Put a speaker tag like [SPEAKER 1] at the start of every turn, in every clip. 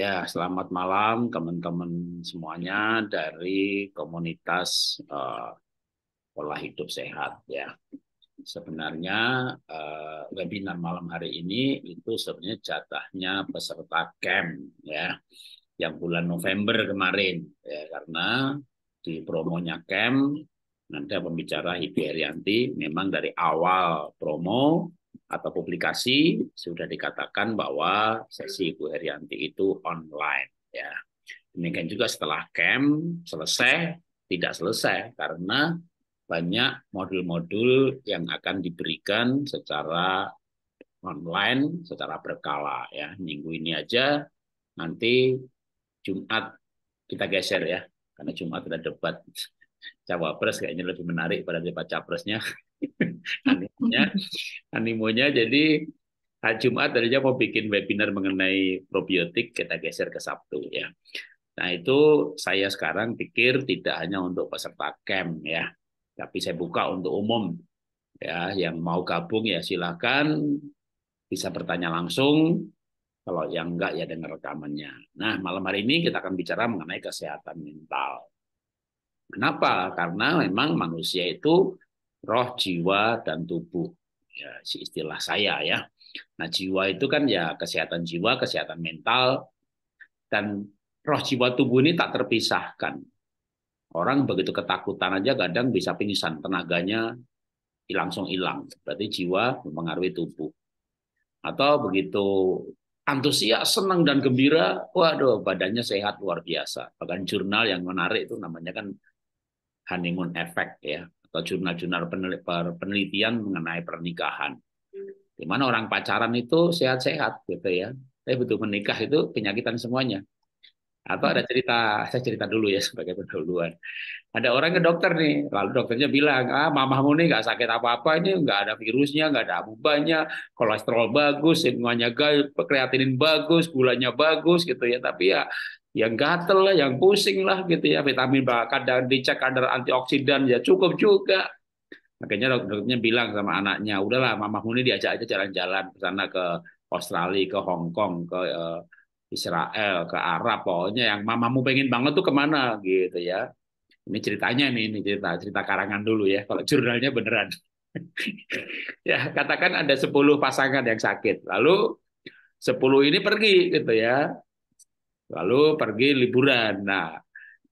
[SPEAKER 1] Ya, selamat malam teman-teman semuanya dari komunitas uh, pola hidup sehat ya. Sebenarnya uh, webinar malam hari ini itu sebenarnya jatahnya peserta camp ya yang bulan November kemarin ya karena di promonya camp nanti pembicara Hibi Herianti memang dari awal promo atau publikasi sudah dikatakan bahwa sesi Ibu Herianti itu online ya. Demikian juga setelah camp selesai tidak selesai karena banyak modul-modul yang akan diberikan secara online secara berkala ya. Minggu ini aja nanti Jumat kita geser ya karena Jumat ada debat cawapres kayaknya lebih menarik pada debat capresnya animonya animonya jadi hari Jumat tadinya mau bikin webinar mengenai probiotik kita geser ke Sabtu ya nah itu saya sekarang pikir tidak hanya untuk peserta camp ya tapi saya buka untuk umum ya yang mau gabung ya silakan bisa bertanya langsung kalau yang enggak ya dengar rekamannya. Nah, malam hari ini kita akan bicara mengenai kesehatan mental. Kenapa? Karena memang manusia itu roh, jiwa, dan tubuh. Ya, si istilah saya ya. Nah, jiwa itu kan ya kesehatan jiwa, kesehatan mental, dan roh jiwa tubuh ini tak terpisahkan. Orang begitu ketakutan aja kadang bisa pingsan, tenaganya langsung hilang. Berarti jiwa mempengaruhi tubuh. Atau begitu antusias, senang dan gembira, waduh badannya sehat luar biasa. Bahkan jurnal yang menarik itu namanya kan honeymoon effect ya atau jurnal-jurnal penelitian mengenai pernikahan. Hmm. Di mana orang pacaran itu sehat-sehat gitu ya. Tapi butuh menikah itu penyakitan semuanya. Atau ada hmm. cerita, saya cerita dulu ya sebagai pendahuluan. Ada orang ke hmm. dokter nih, lalu dokternya bilang, ah mamamu nih nggak sakit apa-apa, ini nggak ada virusnya, nggak ada abubannya, kolesterol bagus, semuanya kreatinin bagus, gulanya bagus gitu ya. Tapi ya yang gatel lah, yang pusing lah gitu ya. Vitamin B dan dicek kadar antioksidan ya cukup juga. Makanya dokternya bilang sama anaknya, udahlah Mama Muni diajak aja jalan-jalan ke sana ke Australia, ke Hong Kong, ke eh, Israel, ke Arab, pokoknya yang mamamu pengen banget tuh kemana gitu ya. Ini ceritanya nih, ini cerita cerita karangan dulu ya. Kalau jurnalnya beneran. ya, katakan ada 10 pasangan yang sakit. Lalu 10 ini pergi gitu ya lalu pergi liburan. Nah,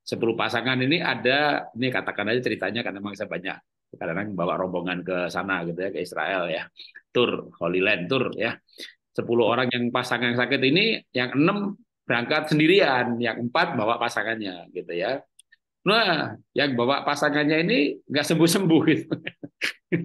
[SPEAKER 1] sepuluh pasangan ini ada, ini katakan aja ceritanya karena memang saya banyak kadang-kadang bawa rombongan ke sana gitu ya ke Israel ya tur Holy Land tur ya Sepuluh orang yang pasangan yang sakit ini yang enam berangkat sendirian yang empat bawa pasangannya gitu ya nah yang bawa pasangannya ini nggak sembuh sembuh gitu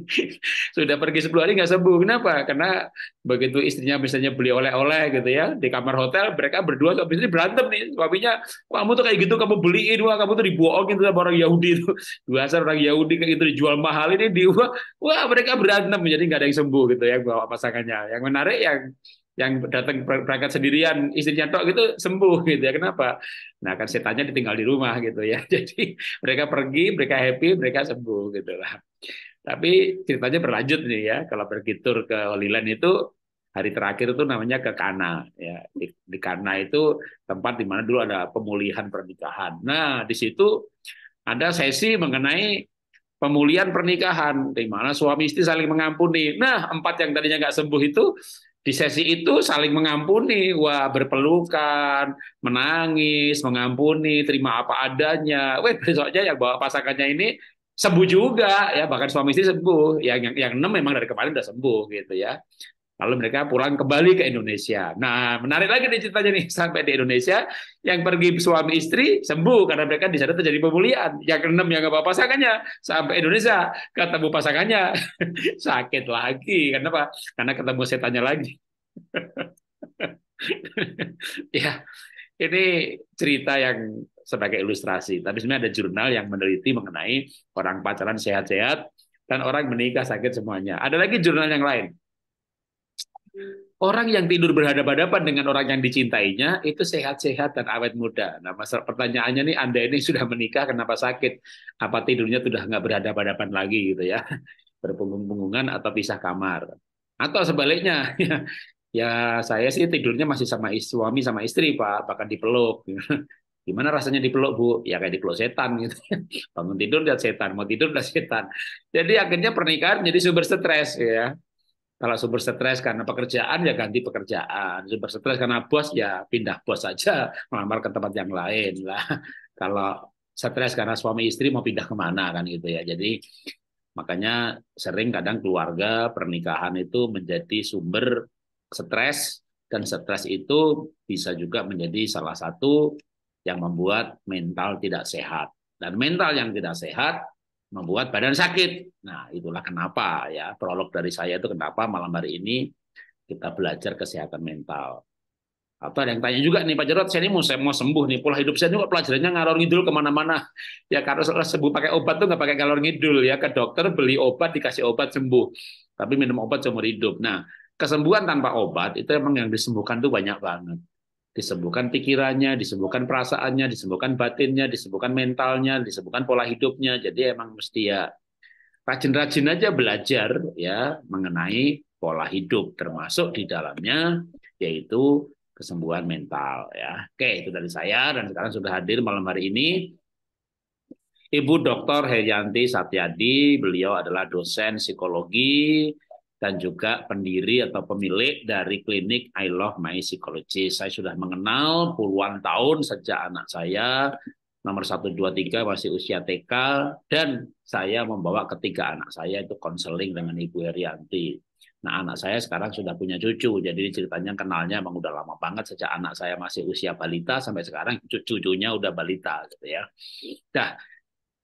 [SPEAKER 1] sudah pergi 10 hari nggak sembuh. Kenapa? Karena begitu istrinya misalnya beli oleh-oleh gitu ya di kamar hotel, mereka berdua suami istri berantem nih. Suaminya, kamu tuh kayak gitu, kamu beliin, wah kamu tuh dibohongin sama orang Yahudi itu. Dasar orang Yahudi kayak gitu dijual mahal ini di wah, wah mereka berantem jadi nggak ada yang sembuh gitu ya bawa pasangannya. Yang menarik yang yang datang berangkat sendirian istrinya tok gitu sembuh gitu ya kenapa nah kan setannya ditinggal di rumah gitu ya jadi mereka pergi mereka happy mereka sembuh gitu lah tapi ceritanya berlanjut nih ya, kalau pergi tur ke Holiland itu hari terakhir itu namanya ke Kana ya. Di, di Kana itu tempat di mana dulu ada pemulihan pernikahan. Nah, di situ ada sesi mengenai pemulihan pernikahan di mana suami istri saling mengampuni. Nah, empat yang tadinya nggak sembuh itu di sesi itu saling mengampuni, wah berpelukan, menangis, mengampuni, terima apa adanya. Wah besoknya yang bawa pasangannya ini sembuh juga ya bahkan suami istri sembuh yang yang, yang enam memang dari kemarin udah sembuh gitu ya lalu mereka pulang kembali ke Indonesia. Nah, menarik lagi nih ceritanya nih sampai di Indonesia yang pergi suami istri sembuh karena mereka di sana terjadi pemulihan. Yang enam yang nggak apa pasangannya sampai Indonesia ketemu pasangannya sakit lagi. Kenapa? Karena ketemu setannya lagi. ya, ini cerita yang sebagai ilustrasi. Tapi sebenarnya ada jurnal yang meneliti mengenai orang pacaran sehat-sehat dan orang menikah sakit semuanya. Ada lagi jurnal yang lain. Orang yang tidur berhadapan-hadapan dengan orang yang dicintainya itu sehat-sehat dan awet muda. Nah, masalah pertanyaannya nih, Anda ini sudah menikah, kenapa sakit? Apa tidurnya sudah nggak berhadapan-hadapan lagi gitu ya? Berpunggung-punggungan atau pisah kamar? Atau sebaliknya, ya, ya saya sih tidurnya masih sama suami sama istri pak bahkan dipeluk Gimana rasanya dipeluk bu? Ya kayak dipeluk setan gitu. Bangun tidur lihat setan, mau tidur lihat setan. Jadi akhirnya pernikahan jadi sumber stres ya. Kalau sumber stres karena pekerjaan ya ganti pekerjaan. Sumber stres karena bos ya pindah bos saja, melamar ke tempat yang lain lah. Kalau stres karena suami istri mau pindah kemana kan gitu ya. Jadi makanya sering kadang keluarga pernikahan itu menjadi sumber stres dan stres itu bisa juga menjadi salah satu yang membuat mental tidak sehat. Dan mental yang tidak sehat membuat badan sakit. Nah, itulah kenapa ya prolog dari saya itu kenapa malam hari ini kita belajar kesehatan mental. Atau ada yang tanya juga nih Pak Jarot, saya ini mau, saya mau sembuh nih, pola hidup saya ini kok pelajarannya ngalor ngidul kemana-mana. Ya karena sembuh pakai obat tuh nggak pakai ngalor ngidul ya, ke dokter beli obat, dikasih obat sembuh. Tapi minum obat cuma hidup. Nah, kesembuhan tanpa obat itu emang yang disembuhkan tuh banyak banget disembuhkan pikirannya, disembuhkan perasaannya, disembuhkan batinnya, disembuhkan mentalnya, disembuhkan pola hidupnya. Jadi emang mesti ya rajin-rajin aja belajar ya mengenai pola hidup termasuk di dalamnya yaitu kesembuhan mental ya. Oke, itu dari saya dan sekarang sudah hadir malam hari ini Ibu Dr. Heryanti Satyadi, beliau adalah dosen psikologi dan juga pendiri atau pemilik dari klinik I Love My Psychology. Saya sudah mengenal puluhan tahun sejak anak saya nomor 1, 2, 3 masih usia TK dan saya membawa ketiga anak saya itu konseling dengan Ibu Herianti. Nah anak saya sekarang sudah punya cucu, jadi ceritanya kenalnya memang udah lama banget sejak anak saya masih usia balita sampai sekarang cucunya udah balita gitu ya. Nah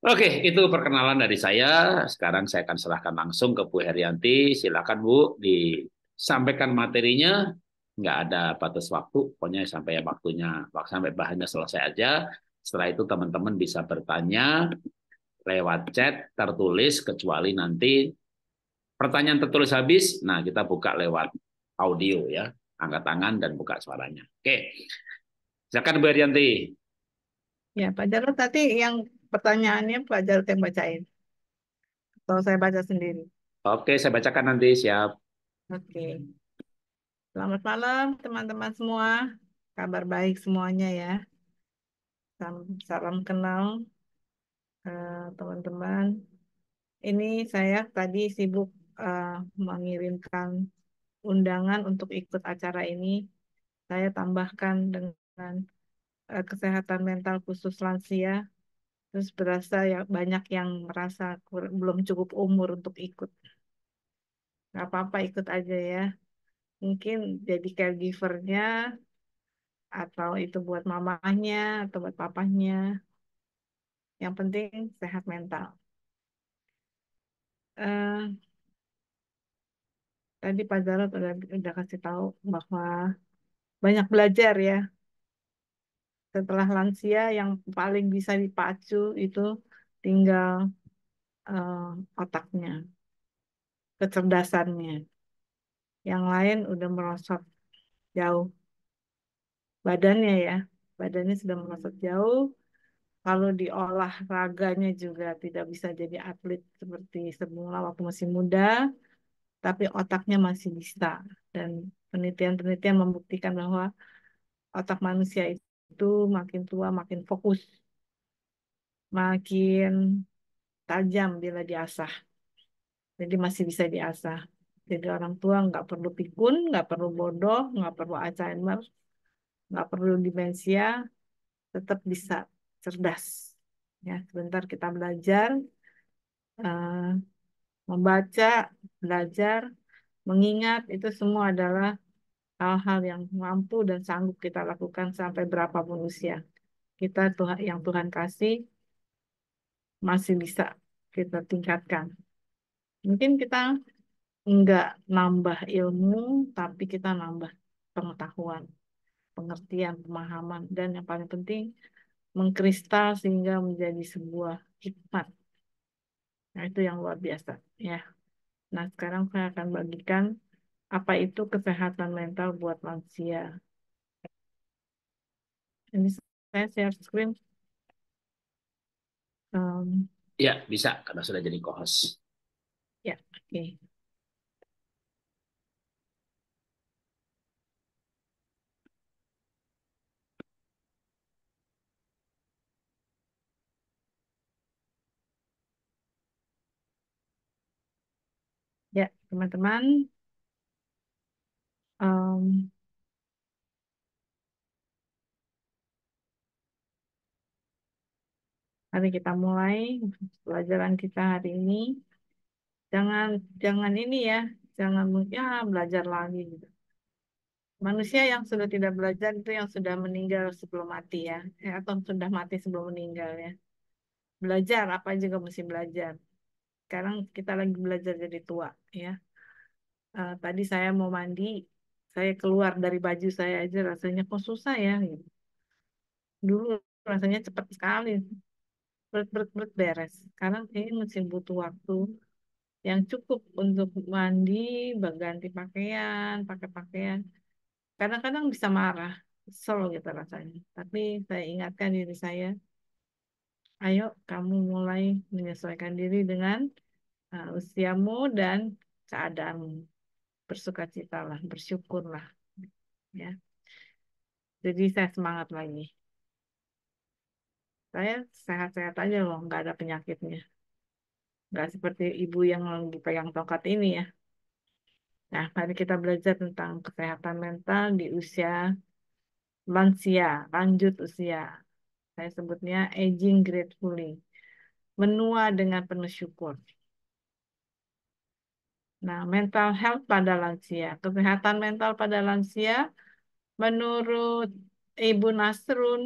[SPEAKER 1] Oke, itu perkenalan dari saya. Sekarang saya akan serahkan langsung ke Bu Herianti. Silakan Bu, disampaikan materinya. Nggak ada batas waktu, pokoknya sampai waktunya, sampai bahannya selesai aja. Setelah itu teman-teman bisa bertanya lewat chat tertulis, kecuali nanti pertanyaan tertulis habis. Nah, kita buka lewat audio ya, angkat tangan dan buka suaranya. Oke, silakan Bu Herianti.
[SPEAKER 2] Ya, Pak kan Jarod, tadi yang pertanyaannya pelajar yang bacain? Atau saya baca sendiri?
[SPEAKER 1] Oke, saya bacakan nanti, siap.
[SPEAKER 2] Oke. Selamat malam teman-teman semua. Kabar baik semuanya ya. Salam, kenal eh, teman-teman. Uh, Ini saya tadi sibuk uh, mengirimkan undangan untuk ikut acara ini. Saya tambahkan dengan eh, kesehatan mental khusus lansia terus berasa ya banyak yang merasa kurang, belum cukup umur untuk ikut nggak apa-apa ikut aja ya mungkin jadi caregivernya atau itu buat mamanya atau buat papahnya yang penting sehat mental uh, tadi Pak Jarod udah udah kasih tahu bahwa banyak belajar ya setelah lansia yang paling bisa dipacu itu tinggal uh, otaknya, kecerdasannya. Yang lain udah merosot jauh. Badannya ya, badannya sudah merosot jauh. Kalau diolah raganya juga tidak bisa jadi atlet seperti semula waktu masih muda, tapi otaknya masih bisa. Dan penelitian-penelitian membuktikan bahwa otak manusia itu itu makin tua makin fokus, makin tajam bila diasah. Jadi masih bisa diasah. Jadi orang tua nggak perlu pikun, nggak perlu bodoh, nggak perlu Alzheimer, nggak perlu demensia, tetap bisa cerdas. Ya, sebentar kita belajar uh, membaca, belajar, mengingat itu semua adalah hal-hal yang mampu dan sanggup kita lakukan sampai berapapun usia. Kita Tuhan yang Tuhan kasih masih bisa kita tingkatkan. Mungkin kita nggak nambah ilmu, tapi kita nambah pengetahuan, pengertian, pemahaman, dan yang paling penting mengkristal sehingga menjadi sebuah hikmat. Nah, itu yang luar biasa ya. Nah, sekarang saya akan bagikan apa itu kesehatan mental buat manusia. Ini saya share screen. Um,
[SPEAKER 1] ya, bisa karena sudah jadi co-host.
[SPEAKER 2] Ya, oke. Okay. Ya, teman-teman, um, Mari kita mulai pelajaran kita hari ini. Jangan jangan ini ya, jangan ya belajar lagi gitu. Manusia yang sudah tidak belajar itu yang sudah meninggal sebelum mati ya, eh, atau sudah mati sebelum meninggal ya. Belajar apa juga mesti belajar. Sekarang kita lagi belajar jadi tua ya. Uh, tadi saya mau mandi, saya keluar dari baju saya aja rasanya kok susah ya gitu. dulu rasanya cepat sekali berat berat berat beres sekarang ini masih butuh waktu yang cukup untuk mandi berganti pakaian pakai pakaian kadang-kadang bisa marah solo gitu rasanya tapi saya ingatkan diri saya ayo kamu mulai menyesuaikan diri dengan uh, usiamu dan keadaanmu bersuka cita lah, bersyukur lah. Ya. Jadi saya semangat lagi. Saya sehat-sehat aja loh, nggak ada penyakitnya. Nggak seperti ibu yang lagi pegang tongkat ini ya. Nah, mari kita belajar tentang kesehatan mental di usia lansia, lanjut usia. Saya sebutnya aging gratefully. Menua dengan penuh syukur. Nah, mental health pada lansia, kesehatan mental pada lansia, menurut Ibu Nasrun,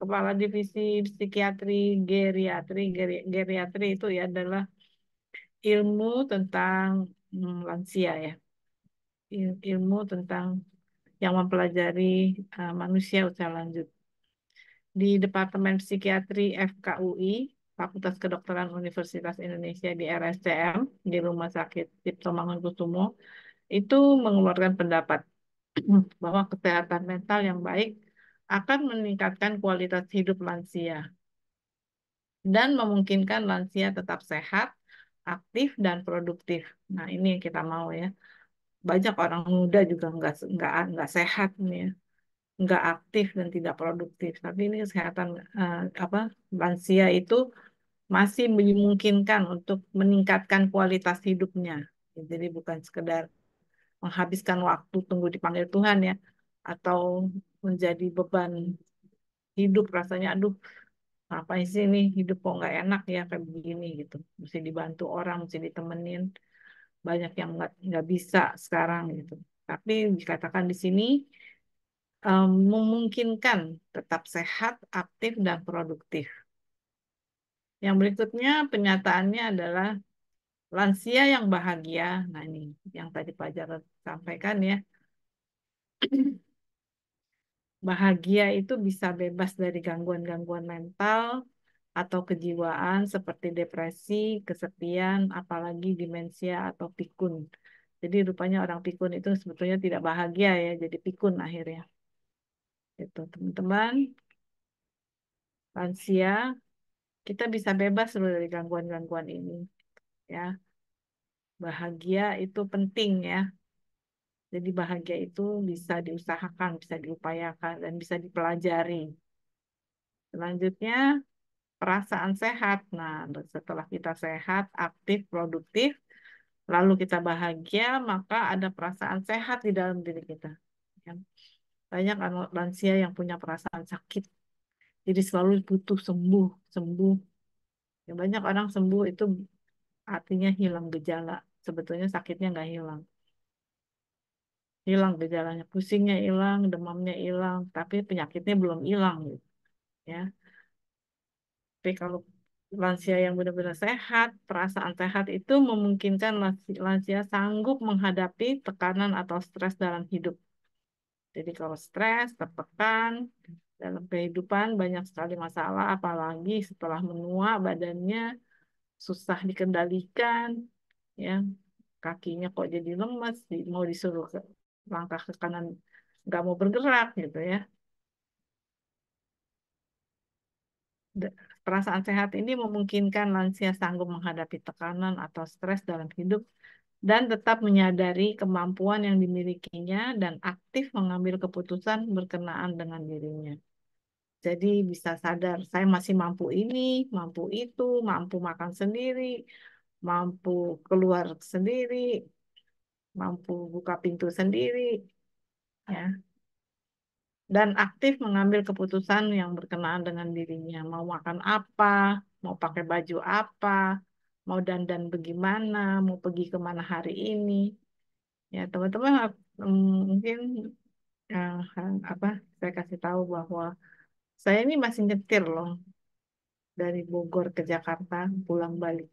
[SPEAKER 2] Kepala Divisi Psikiatri Geriatri, geri, geriatri itu ya adalah ilmu tentang hmm, lansia ya, Il, ilmu tentang yang mempelajari uh, manusia usia lanjut. Di Departemen Psikiatri FKUI, Fakultas Kedokteran Universitas Indonesia di RSCM di Rumah Sakit Cipto Mangunkusumo itu mengeluarkan pendapat bahwa kesehatan mental yang baik akan meningkatkan kualitas hidup lansia dan memungkinkan lansia tetap sehat, aktif dan produktif. Nah ini yang kita mau ya. Banyak orang muda juga nggak nggak nggak sehat nih ya nggak aktif dan tidak produktif. Tapi ini kesehatan uh, apa lansia itu masih memungkinkan untuk meningkatkan kualitas hidupnya. Jadi bukan sekedar menghabiskan waktu tunggu dipanggil Tuhan ya, atau menjadi beban hidup rasanya aduh apa sih ini hidup kok nggak enak ya kayak begini gitu. Mesti dibantu orang, mesti ditemenin. Banyak yang nggak nggak bisa sekarang gitu. Tapi dikatakan di sini um, memungkinkan tetap sehat, aktif dan produktif. Yang berikutnya penyataannya adalah lansia yang bahagia. Nah ini yang tadi Pak Jarod sampaikan ya. Bahagia itu bisa bebas dari gangguan-gangguan mental atau kejiwaan seperti depresi, kesepian, apalagi demensia atau pikun. Jadi rupanya orang pikun itu sebetulnya tidak bahagia ya, jadi pikun akhirnya. Itu teman-teman. Lansia kita bisa bebas loh dari gangguan-gangguan ini ya bahagia itu penting ya jadi bahagia itu bisa diusahakan bisa diupayakan dan bisa dipelajari selanjutnya perasaan sehat nah setelah kita sehat aktif produktif lalu kita bahagia maka ada perasaan sehat di dalam diri kita ya. banyak anu, lansia yang punya perasaan sakit jadi selalu butuh sembuh, sembuh. Ya, banyak orang sembuh itu artinya hilang gejala. Sebetulnya sakitnya nggak hilang. Hilang gejalanya, pusingnya hilang, demamnya hilang, tapi penyakitnya belum hilang gitu. Ya. Tapi kalau lansia yang benar-benar sehat, perasaan sehat itu memungkinkan lansia sanggup menghadapi tekanan atau stres dalam hidup. Jadi kalau stres, tertekan, dalam kehidupan banyak sekali masalah, apalagi setelah menua badannya susah dikendalikan, ya kakinya kok jadi lemas mau disuruh ke, langkah ke kanan nggak mau bergerak gitu ya. Perasaan sehat ini memungkinkan lansia sanggup menghadapi tekanan atau stres dalam hidup dan tetap menyadari kemampuan yang dimilikinya dan aktif mengambil keputusan berkenaan dengan dirinya. Jadi bisa sadar saya masih mampu ini, mampu itu, mampu makan sendiri, mampu keluar sendiri, mampu buka pintu sendiri. Ya. Dan aktif mengambil keputusan yang berkenaan dengan dirinya, mau makan apa, mau pakai baju apa, mau dandan bagaimana, mau pergi kemana hari ini. Ya, teman-teman mungkin eh, apa saya kasih tahu bahwa saya ini masih nyetir loh dari Bogor ke Jakarta pulang balik.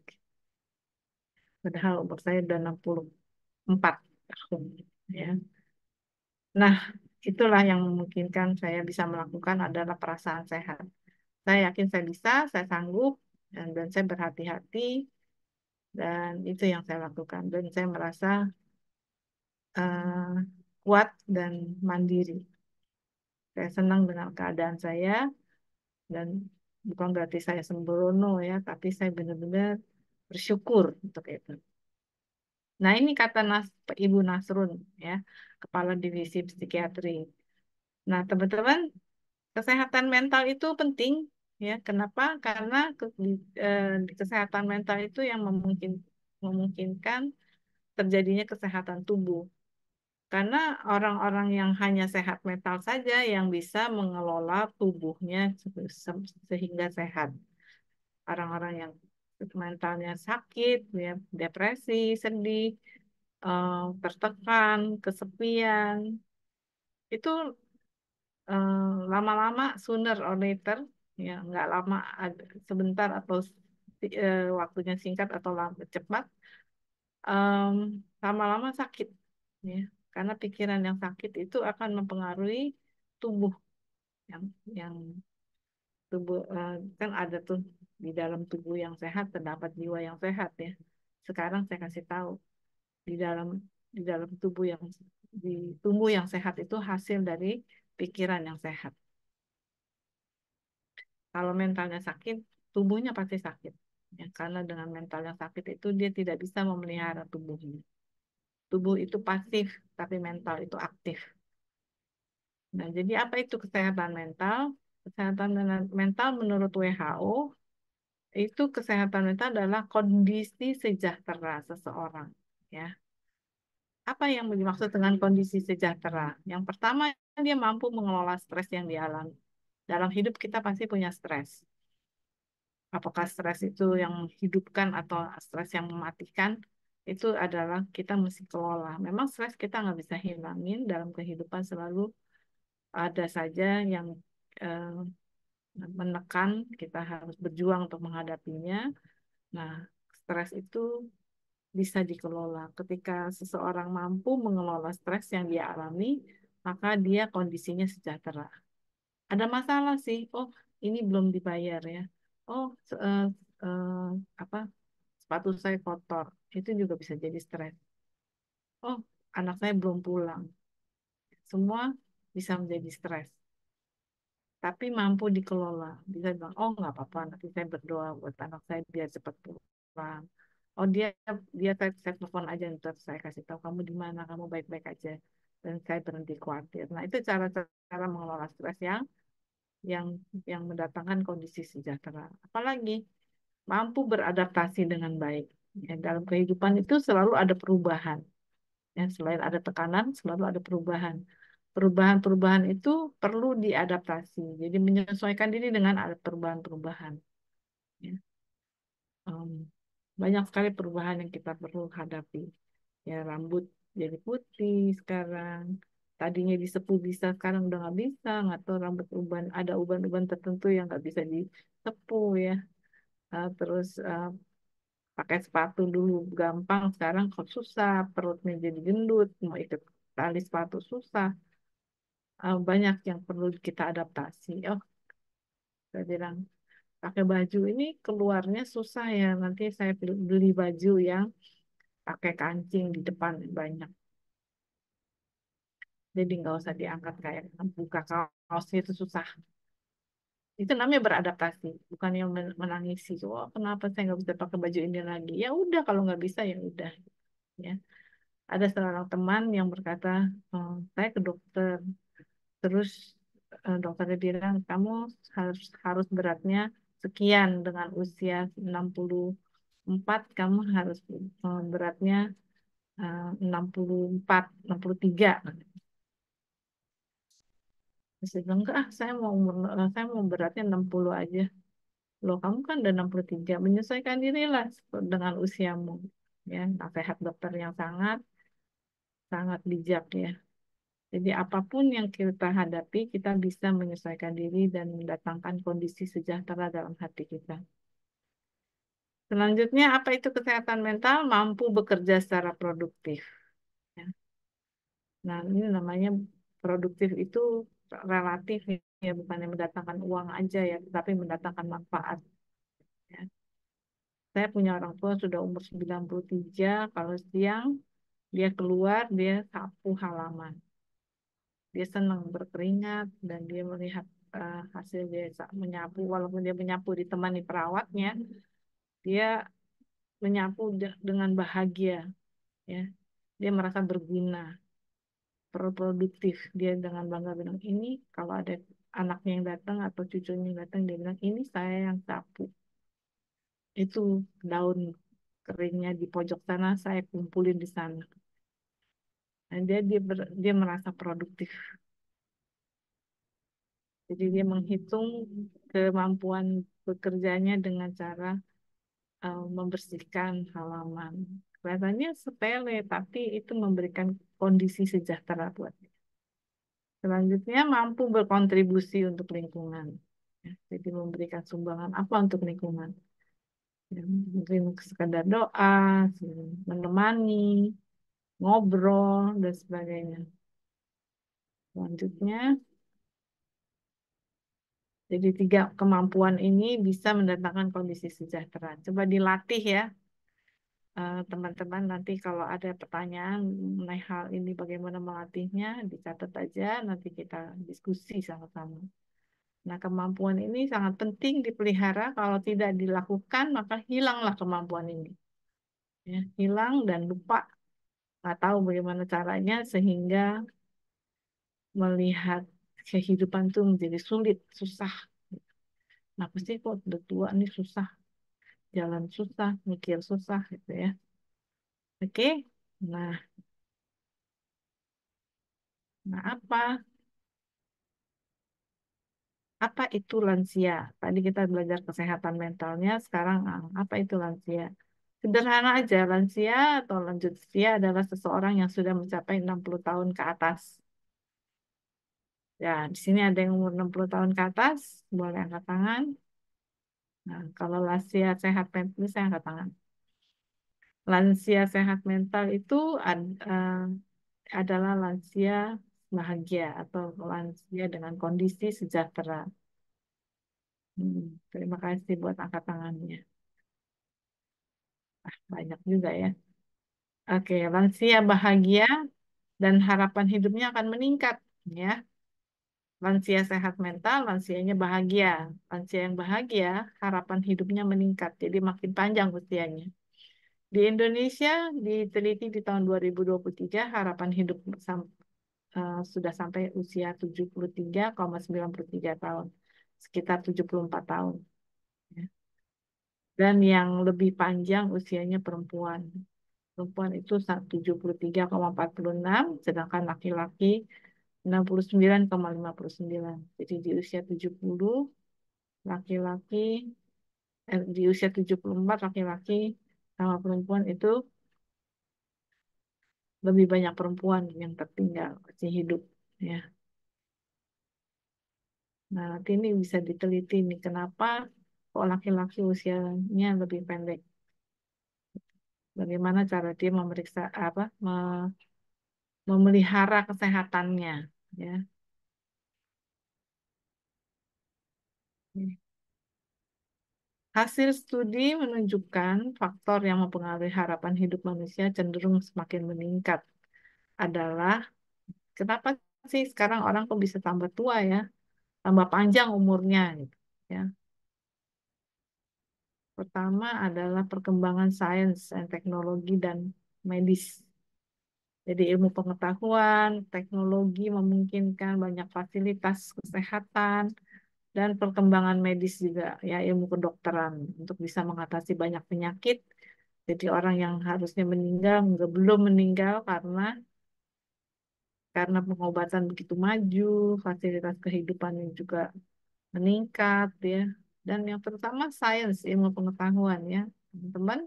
[SPEAKER 2] Padahal umur saya udah 64 tahun ya. Nah, itulah yang memungkinkan saya bisa melakukan adalah perasaan sehat. Saya yakin saya bisa, saya sanggup, dan, dan saya berhati-hati, dan itu yang saya lakukan. Dan saya merasa uh, kuat dan mandiri saya senang dengan keadaan saya dan bukan berarti saya sembrono ya tapi saya benar-benar bersyukur untuk itu nah ini kata Nas, Ibu Nasrun ya kepala divisi psikiatri nah teman-teman kesehatan mental itu penting ya kenapa karena ke, eh, kesehatan mental itu yang memungkinkan terjadinya kesehatan tubuh karena orang-orang yang hanya sehat mental saja yang bisa mengelola tubuhnya sehingga sehat. Orang-orang yang mentalnya sakit, ya, depresi, sedih, eh, tertekan, kesepian, itu eh, lama-lama eh, sooner or later ya nggak lama sebentar atau eh, waktunya singkat atau lama, cepat eh, lama-lama eh, sakit ya karena pikiran yang sakit itu akan mempengaruhi tubuh yang yang tubuh eh, kan ada tuh di dalam tubuh yang sehat terdapat jiwa yang sehat ya. Sekarang saya kasih tahu di dalam di dalam tubuh yang di tubuh yang sehat itu hasil dari pikiran yang sehat. Kalau mentalnya sakit, tubuhnya pasti sakit. Ya, karena dengan mental yang sakit itu dia tidak bisa memelihara tubuhnya tubuh itu pasif tapi mental itu aktif. Nah, jadi apa itu kesehatan mental? Kesehatan mental menurut WHO itu kesehatan mental adalah kondisi sejahtera seseorang, ya. Apa yang dimaksud dengan kondisi sejahtera? Yang pertama, dia mampu mengelola stres yang dialami. Dalam hidup kita pasti punya stres. Apakah stres itu yang menghidupkan atau stres yang mematikan? itu adalah kita mesti kelola. Memang stres kita nggak bisa hilangin dalam kehidupan selalu ada saja yang eh, menekan, kita harus berjuang untuk menghadapinya. Nah, stres itu bisa dikelola. Ketika seseorang mampu mengelola stres yang dia alami, maka dia kondisinya sejahtera. Ada masalah sih, oh ini belum dibayar ya. Oh, eh, eh, apa sepatu saya kotor itu juga bisa jadi stres. Oh, anak saya belum pulang. Semua bisa menjadi stres. Tapi mampu dikelola. Bisa bilang, oh nggak apa-apa, nanti saya berdoa buat anak saya biar cepat pulang. Oh dia dia saya, saya telepon aja ntar saya kasih tahu kamu di mana kamu baik-baik aja dan saya berhenti khawatir. Nah itu cara-cara mengelola stres yang yang yang mendatangkan kondisi sejahtera. Apalagi mampu beradaptasi dengan baik Ya, dalam kehidupan itu selalu ada perubahan. Ya, selain ada tekanan, selalu ada perubahan. Perubahan-perubahan itu perlu diadaptasi. Jadi menyesuaikan diri dengan ada perubahan-perubahan. Ya. Um, banyak sekali perubahan yang kita perlu hadapi. Ya rambut jadi putih sekarang. Tadinya disepuh bisa, sekarang udah nggak bisa. Atau rambut uban, ada uban-uban tertentu yang nggak bisa disepuh ya. Uh, terus uh, pakai sepatu dulu gampang sekarang kok susah perutnya jadi gendut mau ikut tali sepatu susah uh, banyak yang perlu kita adaptasi oh saya bilang pakai baju ini keluarnya susah ya nanti saya beli baju yang pakai kancing di depan banyak jadi nggak usah diangkat kayak buka kaos itu susah itu namanya beradaptasi bukan yang menangisi oh kenapa saya nggak bisa pakai baju ini lagi ya udah kalau nggak bisa ya udah ya ada seorang teman yang berkata oh, saya ke dokter terus eh, dokternya bilang kamu harus harus beratnya sekian dengan usia 64 kamu harus eh, beratnya 64 eh, 63 terus bilang enggak ah saya mau umur, eh, saya mau beratnya 60 aja loh kamu kan udah 63 menyesuaikan dirilah dengan usiamu ya nasihat dokter yang sangat sangat bijak ya jadi apapun yang kita hadapi kita bisa menyesuaikan diri dan mendatangkan kondisi sejahtera dalam hati kita selanjutnya apa itu kesehatan mental mampu bekerja secara produktif ya. nah ini namanya produktif itu relatif ya bukan yang mendatangkan uang aja ya tetapi mendatangkan manfaat ya. saya punya orang tua sudah umur 93 kalau siang dia keluar dia sapu halaman dia senang berkeringat dan dia melihat uh, hasil dia menyapu walaupun dia menyapu ditemani perawatnya dia menyapu dengan bahagia ya dia merasa berguna produktif dia dengan bangga bilang ini kalau ada anaknya yang datang atau cucunya yang datang dia bilang ini saya yang sapu itu daun keringnya di pojok sana saya kumpulin di sana dan nah, dia dia, ber, dia merasa produktif jadi dia menghitung kemampuan bekerjanya dengan cara uh, membersihkan halaman Kelihatannya sepele, tapi itu memberikan kondisi sejahtera buat dia. Selanjutnya, mampu berkontribusi untuk lingkungan. Ya, jadi memberikan sumbangan apa untuk lingkungan. Ya, mungkin sekedar doa, menemani, ngobrol, dan sebagainya. Selanjutnya, jadi tiga kemampuan ini bisa mendatangkan kondisi sejahtera. Coba dilatih ya Eh, teman-teman uh, nanti kalau ada pertanyaan mengenai hal ini bagaimana melatihnya dicatat aja nanti kita diskusi sama-sama. Nah, kemampuan ini sangat penting dipelihara. Kalau tidak dilakukan, maka hilanglah kemampuan ini. Ya, hilang dan lupa. Nggak tahu bagaimana caranya sehingga melihat kehidupan itu menjadi sulit, susah. Nah, pasti kok udah tua nih susah jalan susah, mikir susah gitu ya. Oke, nah. Nah, apa? Apa itu lansia? Tadi kita belajar kesehatan mentalnya, sekarang ah, apa itu lansia? Sederhana aja, lansia atau lanjut usia adalah seseorang yang sudah mencapai 60 tahun ke atas. Ya, di sini ada yang umur 60 tahun ke atas, boleh angkat tangan. Nah, kalau lansia sehat mental, ini saya angkat tangan. Lansia sehat mental itu ad, uh, adalah lansia bahagia atau lansia dengan kondisi sejahtera. Hmm, terima kasih buat angkat tangannya. Ah, banyak juga ya. Oke, lansia bahagia dan harapan hidupnya akan meningkat ya. Lansia sehat mental, lansianya bahagia. Lansia yang bahagia, harapan hidupnya meningkat, jadi makin panjang usianya. Di Indonesia, diteliti di tahun 2023, harapan hidup eh, sudah sampai usia 73,93 tahun, sekitar 74 tahun. Ya. Dan yang lebih panjang usianya perempuan. Perempuan itu 73,46, sedangkan laki-laki 69,59. Jadi di usia 70 laki-laki eh, di usia 74 laki-laki sama perempuan itu lebih banyak perempuan yang tertinggal masih hidup ya. Nah, nanti ini bisa diteliti nih kenapa kok laki-laki usianya lebih pendek. Bagaimana cara dia memeriksa apa me, memelihara kesehatannya. Ya. Hmm. Hasil studi menunjukkan faktor yang mempengaruhi harapan hidup manusia cenderung semakin meningkat adalah kenapa sih sekarang orang kok bisa tambah tua ya, tambah panjang umurnya gitu ya. Pertama adalah perkembangan sains dan teknologi dan medis. Jadi ilmu pengetahuan, teknologi memungkinkan banyak fasilitas kesehatan dan perkembangan medis juga ya ilmu kedokteran untuk bisa mengatasi banyak penyakit. Jadi orang yang harusnya meninggal nggak belum meninggal karena karena pengobatan begitu maju, fasilitas kehidupannya juga meningkat ya. Dan yang terutama sains, ilmu pengetahuan ya. Teman-teman,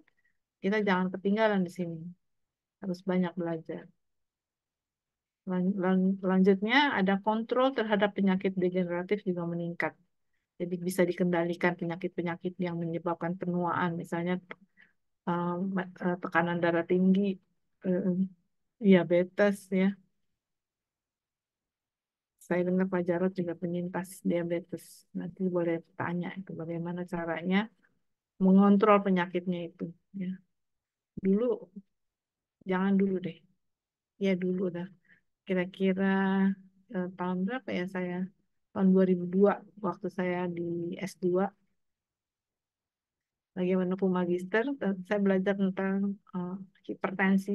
[SPEAKER 2] kita jangan ketinggalan di sini harus banyak belajar. Lanjutnya ada kontrol terhadap penyakit degeneratif juga meningkat. Jadi bisa dikendalikan penyakit-penyakit yang menyebabkan penuaan, misalnya eh, eh, tekanan darah tinggi, eh, diabetes ya. Saya dengar Pak Jarod juga penyintas diabetes. Nanti boleh tanya itu bagaimana caranya mengontrol penyakitnya itu. Ya. Dulu jangan dulu deh ya dulu udah kira-kira eh, tahun berapa ya saya tahun 2002 waktu saya di S2 lagi menempuh magister saya belajar tentang eh, hipertensi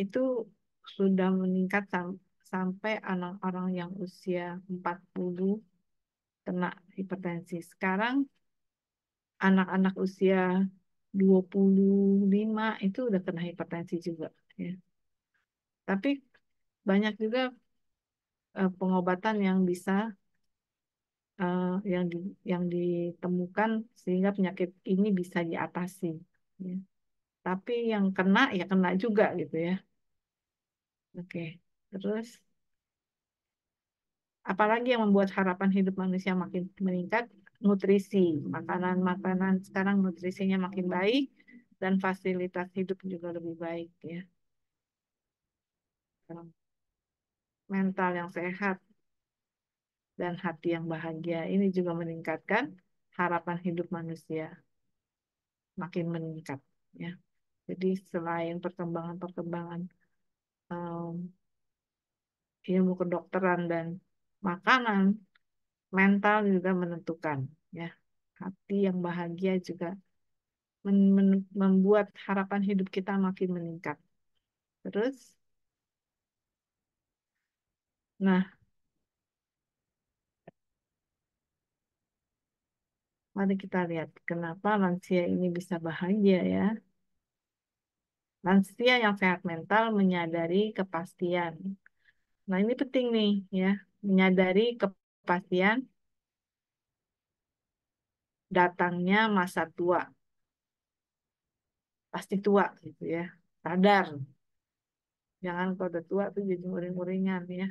[SPEAKER 2] itu sudah meningkat sam sampai orang-orang yang usia 40 kena hipertensi sekarang anak-anak usia 25 itu udah kena hipertensi juga ya. Tapi banyak juga uh, pengobatan yang bisa uh, yang di, yang ditemukan sehingga penyakit ini bisa diatasi ya. Tapi yang kena ya kena juga gitu ya. Oke, terus apalagi yang membuat harapan hidup manusia makin meningkat nutrisi. Hmm. Makanan-makanan sekarang nutrisinya makin baik dan fasilitas hidup juga lebih baik ya. Mental yang sehat dan hati yang bahagia ini juga meningkatkan harapan hidup manusia makin meningkat ya. Jadi selain perkembangan-perkembangan um, ilmu kedokteran dan makanan mental juga menentukan ya hati yang bahagia juga membuat harapan hidup kita makin meningkat terus nah mari kita lihat kenapa lansia ini bisa bahagia ya lansia yang sehat mental menyadari kepastian nah ini penting nih ya menyadari ke pasien datangnya masa tua. Pasti tua gitu ya, sadar. Jangan kalau udah tua tuh jadi muring-muringan ya.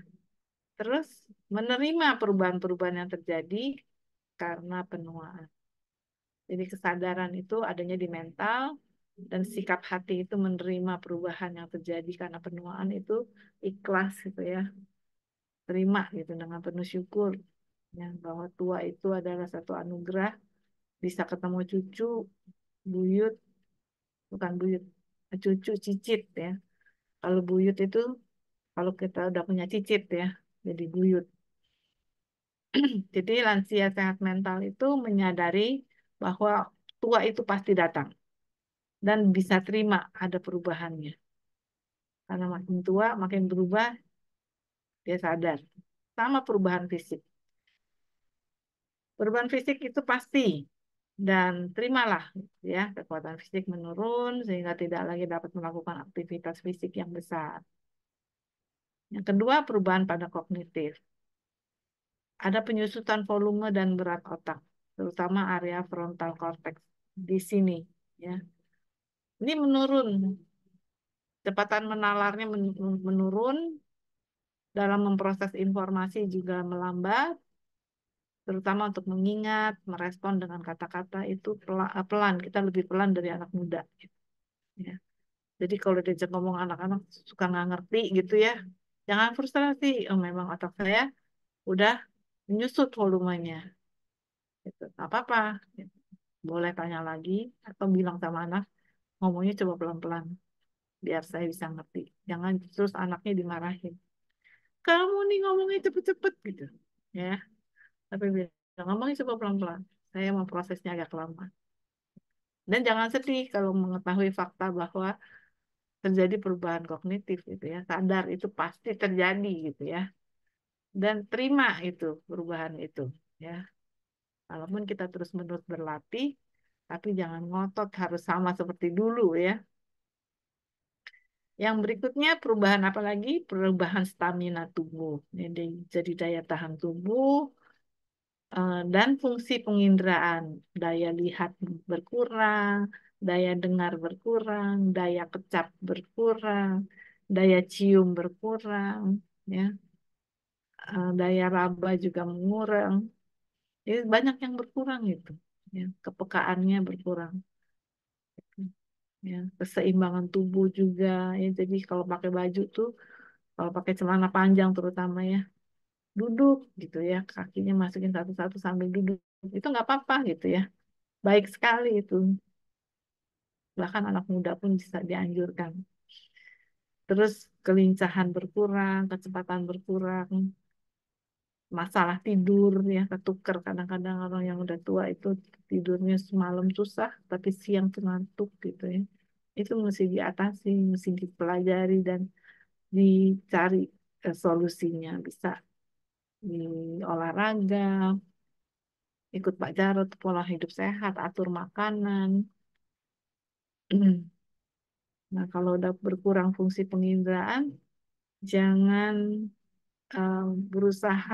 [SPEAKER 2] Terus menerima perubahan-perubahan yang terjadi karena penuaan. Jadi kesadaran itu adanya di mental, dan sikap hati itu menerima perubahan yang terjadi karena penuaan itu ikhlas gitu ya terima gitu dengan penuh syukur ya bahwa tua itu adalah satu anugerah bisa ketemu cucu buyut bukan buyut cucu cicit ya kalau buyut itu kalau kita udah punya cicit ya jadi buyut jadi lansia sehat mental itu menyadari bahwa tua itu pasti datang dan bisa terima ada perubahannya karena makin tua makin berubah dia sadar sama perubahan fisik perubahan fisik itu pasti dan terimalah ya kekuatan fisik menurun sehingga tidak lagi dapat melakukan aktivitas fisik yang besar yang kedua perubahan pada kognitif ada penyusutan volume dan berat otak terutama area frontal cortex di sini ya ini menurun kecepatan menalarnya menurun dalam memproses informasi juga melambat, terutama untuk mengingat, merespon dengan kata-kata itu eh, pelan, kita lebih pelan dari anak muda. Gitu, ya. Jadi kalau diajak ngomong anak-anak suka nggak ngerti gitu ya, jangan frustrasi. Oh, memang otak saya udah menyusut volumenya. Gitu. Apa-apa. Gitu. Boleh tanya lagi atau bilang sama anak, ngomongnya coba pelan-pelan biar saya bisa ngerti. Jangan terus anaknya dimarahin kamu nih ngomongnya cepet-cepet gitu ya tapi bilang ngomongnya coba pelan-pelan saya mau prosesnya agak lama dan jangan sedih kalau mengetahui fakta bahwa terjadi perubahan kognitif gitu ya sadar itu pasti terjadi gitu ya dan terima itu perubahan itu ya walaupun kita terus menerus berlatih tapi jangan ngotot harus sama seperti dulu ya yang berikutnya perubahan apa lagi? Perubahan stamina tubuh. Jadi, jadi daya tahan tubuh eh, dan fungsi penginderaan. Daya lihat berkurang, daya dengar berkurang, daya kecap berkurang, daya cium berkurang, ya. Eh, daya raba juga mengurang. Jadi banyak yang berkurang itu, ya. Kepekaannya berkurang ya keseimbangan tubuh juga ya jadi kalau pakai baju tuh kalau pakai celana panjang terutama ya duduk gitu ya kakinya masukin satu-satu sambil duduk itu nggak apa-apa gitu ya baik sekali itu bahkan anak muda pun bisa dianjurkan terus kelincahan berkurang kecepatan berkurang masalah tidur ketuker kadang-kadang orang yang udah tua itu tidurnya semalam susah tapi siang tuh gitu ya itu mesti diatasi mesti dipelajari dan dicari eh, solusinya bisa di olahraga ikut Pak Jarot pola hidup sehat atur makanan nah kalau udah berkurang fungsi penginderaan jangan uh, berusaha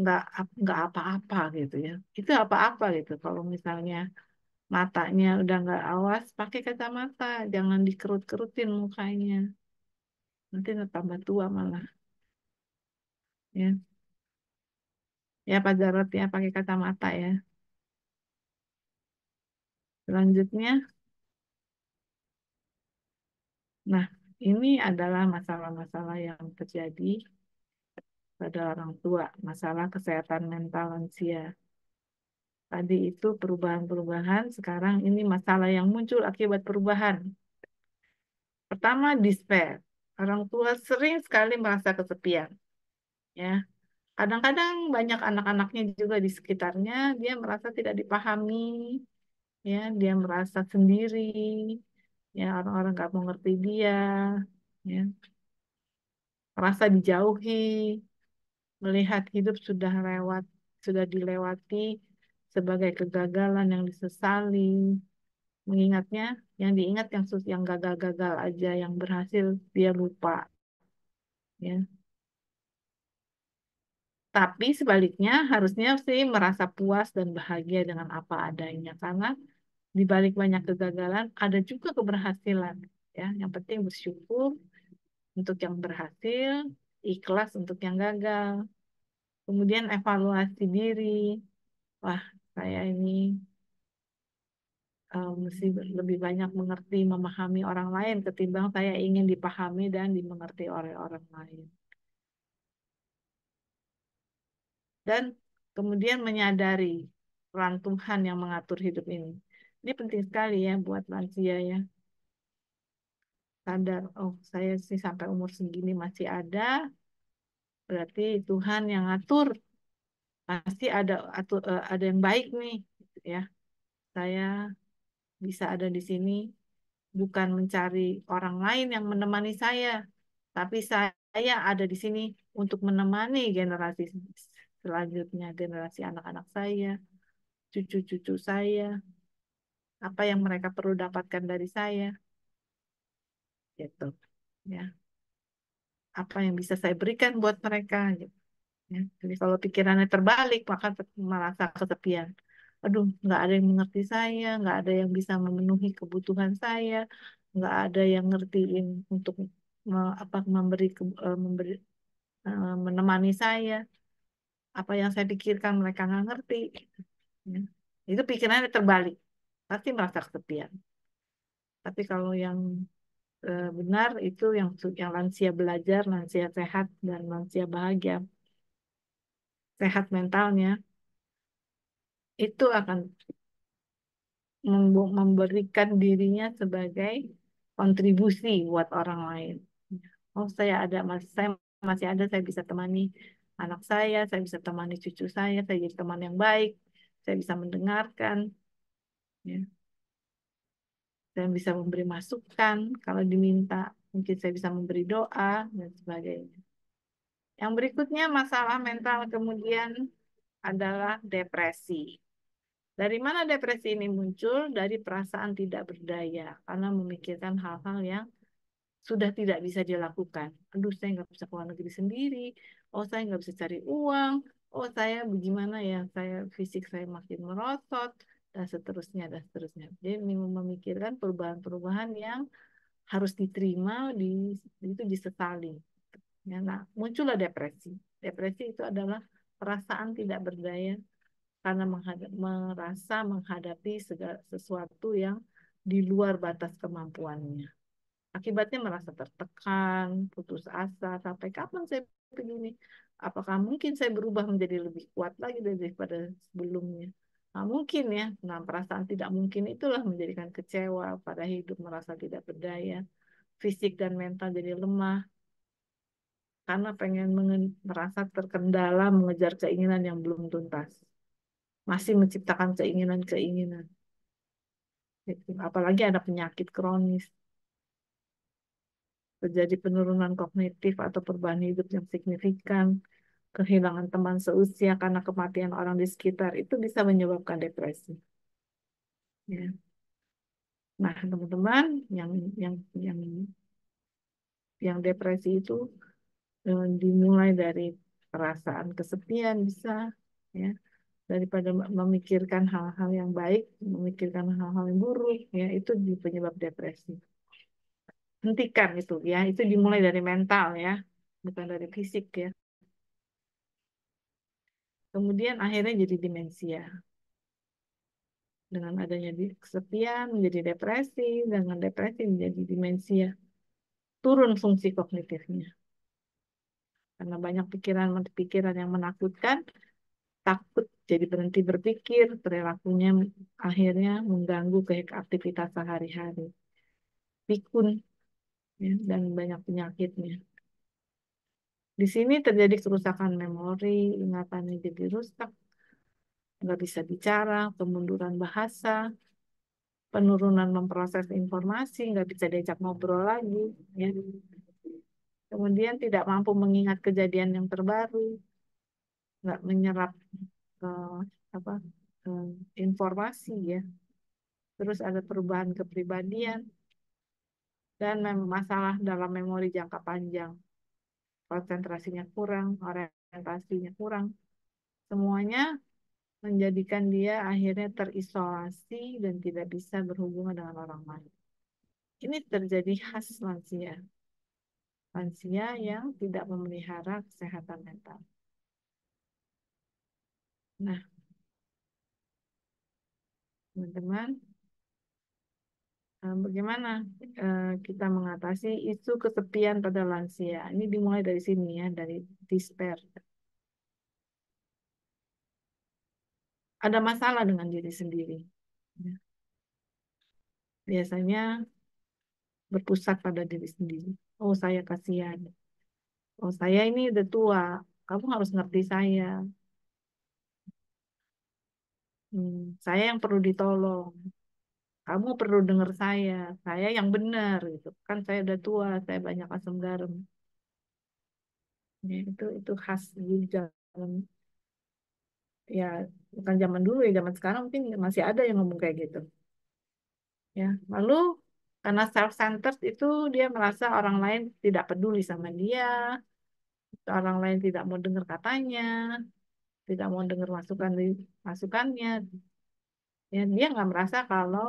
[SPEAKER 2] nggak nggak apa-apa gitu ya itu apa-apa gitu kalau misalnya matanya udah nggak awas pakai kacamata jangan dikerut-kerutin mukanya nanti tambah tua malah ya ya Pak Jarot ya pakai kacamata ya selanjutnya nah ini adalah masalah-masalah yang terjadi pada orang tua, masalah kesehatan mental lansia. Tadi itu perubahan-perubahan, sekarang ini masalah yang muncul akibat perubahan. Pertama, despair. Orang tua sering sekali merasa kesepian. Ya. Kadang-kadang banyak anak-anaknya juga di sekitarnya, dia merasa tidak dipahami, ya, dia merasa sendiri, ya orang-orang nggak -orang mau dia ya merasa dijauhi melihat hidup sudah lewat sudah dilewati sebagai kegagalan yang disesali mengingatnya yang diingat yang sus yang gagal-gagal aja yang berhasil dia lupa ya tapi sebaliknya harusnya sih merasa puas dan bahagia dengan apa adanya karena di balik banyak kegagalan ada juga keberhasilan ya yang penting bersyukur untuk yang berhasil ikhlas untuk yang gagal kemudian evaluasi diri wah saya ini um, mesti lebih banyak mengerti memahami orang lain ketimbang saya ingin dipahami dan dimengerti oleh orang lain dan kemudian menyadari peran Tuhan yang mengatur hidup ini ini penting sekali ya buat lansia ya. Sadar, oh saya sih sampai umur segini masih ada, berarti Tuhan yang atur Pasti ada atur, eh, ada yang baik nih gitu ya. Saya bisa ada di sini bukan mencari orang lain yang menemani saya, tapi saya ada di sini untuk menemani generasi selanjutnya, generasi anak-anak saya, cucu-cucu saya, apa yang mereka perlu dapatkan dari saya gitu ya apa yang bisa saya berikan buat mereka gitu ya. jadi kalau pikirannya terbalik maka merasa kesepian aduh nggak ada yang mengerti saya nggak ada yang bisa memenuhi kebutuhan saya nggak ada yang ngertiin untuk me, apa memberi ke, e, memberi e, menemani saya apa yang saya pikirkan mereka nggak ngerti gitu, ya. itu pikirannya terbalik pasti merasa kesepian. Tapi kalau yang eh, benar itu yang yang lansia belajar, lansia sehat dan lansia bahagia, sehat mentalnya, itu akan memberikan dirinya sebagai kontribusi buat orang lain. Oh saya ada masih saya masih ada saya bisa temani anak saya, saya bisa temani cucu saya, saya jadi teman yang baik, saya bisa mendengarkan, ya. dan bisa memberi masukan kalau diminta mungkin saya bisa memberi doa dan sebagainya yang berikutnya masalah mental kemudian adalah depresi dari mana depresi ini muncul dari perasaan tidak berdaya karena memikirkan hal-hal yang sudah tidak bisa dilakukan aduh saya nggak bisa keluar negeri sendiri oh saya nggak bisa cari uang oh saya bagaimana ya saya fisik saya makin merosot dan seterusnya dan seterusnya. Jadi memikirkan perubahan-perubahan yang harus diterima di itu disesali. Ya, nah, muncullah depresi. Depresi itu adalah perasaan tidak berdaya karena menghadap, merasa menghadapi segala sesuatu yang di luar batas kemampuannya. Akibatnya merasa tertekan, putus asa, sampai kapan saya begini? Apakah mungkin saya berubah menjadi lebih kuat lagi daripada sebelumnya? Nah, mungkin ya, nah perasaan tidak mungkin itulah menjadikan kecewa pada hidup, merasa tidak berdaya, fisik dan mental jadi lemah, karena pengen merasa terkendala mengejar keinginan yang belum tuntas. Masih menciptakan keinginan-keinginan. Gitu. Apalagi ada penyakit kronis. Terjadi penurunan kognitif atau perubahan hidup yang signifikan, kehilangan teman seusia karena kematian orang di sekitar itu bisa menyebabkan depresi. Ya. Nah, teman-teman yang yang yang yang depresi itu eh, dimulai dari perasaan kesepian bisa ya daripada memikirkan hal-hal yang baik, memikirkan hal-hal yang buruk, ya itu di penyebab depresi. Hentikan itu, ya itu dimulai dari mental ya, bukan dari fisik ya. Kemudian akhirnya jadi demensia. Dengan adanya kesepian menjadi depresi, dengan depresi menjadi demensia. Turun fungsi kognitifnya. Karena banyak pikiran-pikiran yang menakutkan, takut jadi berhenti berpikir, perilakunya akhirnya mengganggu ke aktivitas sehari-hari. Pikun ya, dan banyak penyakitnya. Di sini terjadi kerusakan memori, ingatannya jadi rusak, nggak bisa bicara, kemunduran bahasa, penurunan memproses informasi, nggak bisa diajak ngobrol lagi, ya. kemudian tidak mampu mengingat kejadian yang terbaru, nggak menyerap uh, apa uh, informasi ya, terus ada perubahan kepribadian dan masalah dalam memori jangka panjang konsentrasinya kurang, orientasinya kurang. Semuanya menjadikan dia akhirnya terisolasi dan tidak bisa berhubungan dengan orang lain. Ini terjadi khas lansia. Lansia yang tidak memelihara kesehatan mental. Nah, teman-teman, Eh, bagaimana uh, kita mengatasi isu kesepian pada lansia? Ini dimulai dari sini ya, dari despair. Ada masalah dengan diri sendiri. Ya. Biasanya berpusat pada diri sendiri. Oh, saya kasihan. Oh, saya ini udah tua. Kamu harus ngerti saya. Hmm, saya yang perlu ditolong kamu perlu dengar saya, saya yang benar gitu. Kan saya udah tua, saya banyak asam garam. Ya, itu itu khas di zaman ya bukan zaman dulu ya zaman sekarang mungkin masih ada yang ngomong kayak gitu. Ya, lalu karena self-centered itu dia merasa orang lain tidak peduli sama dia, orang lain tidak mau dengar katanya, tidak mau dengar masukan masukannya. Ya, dia nggak merasa kalau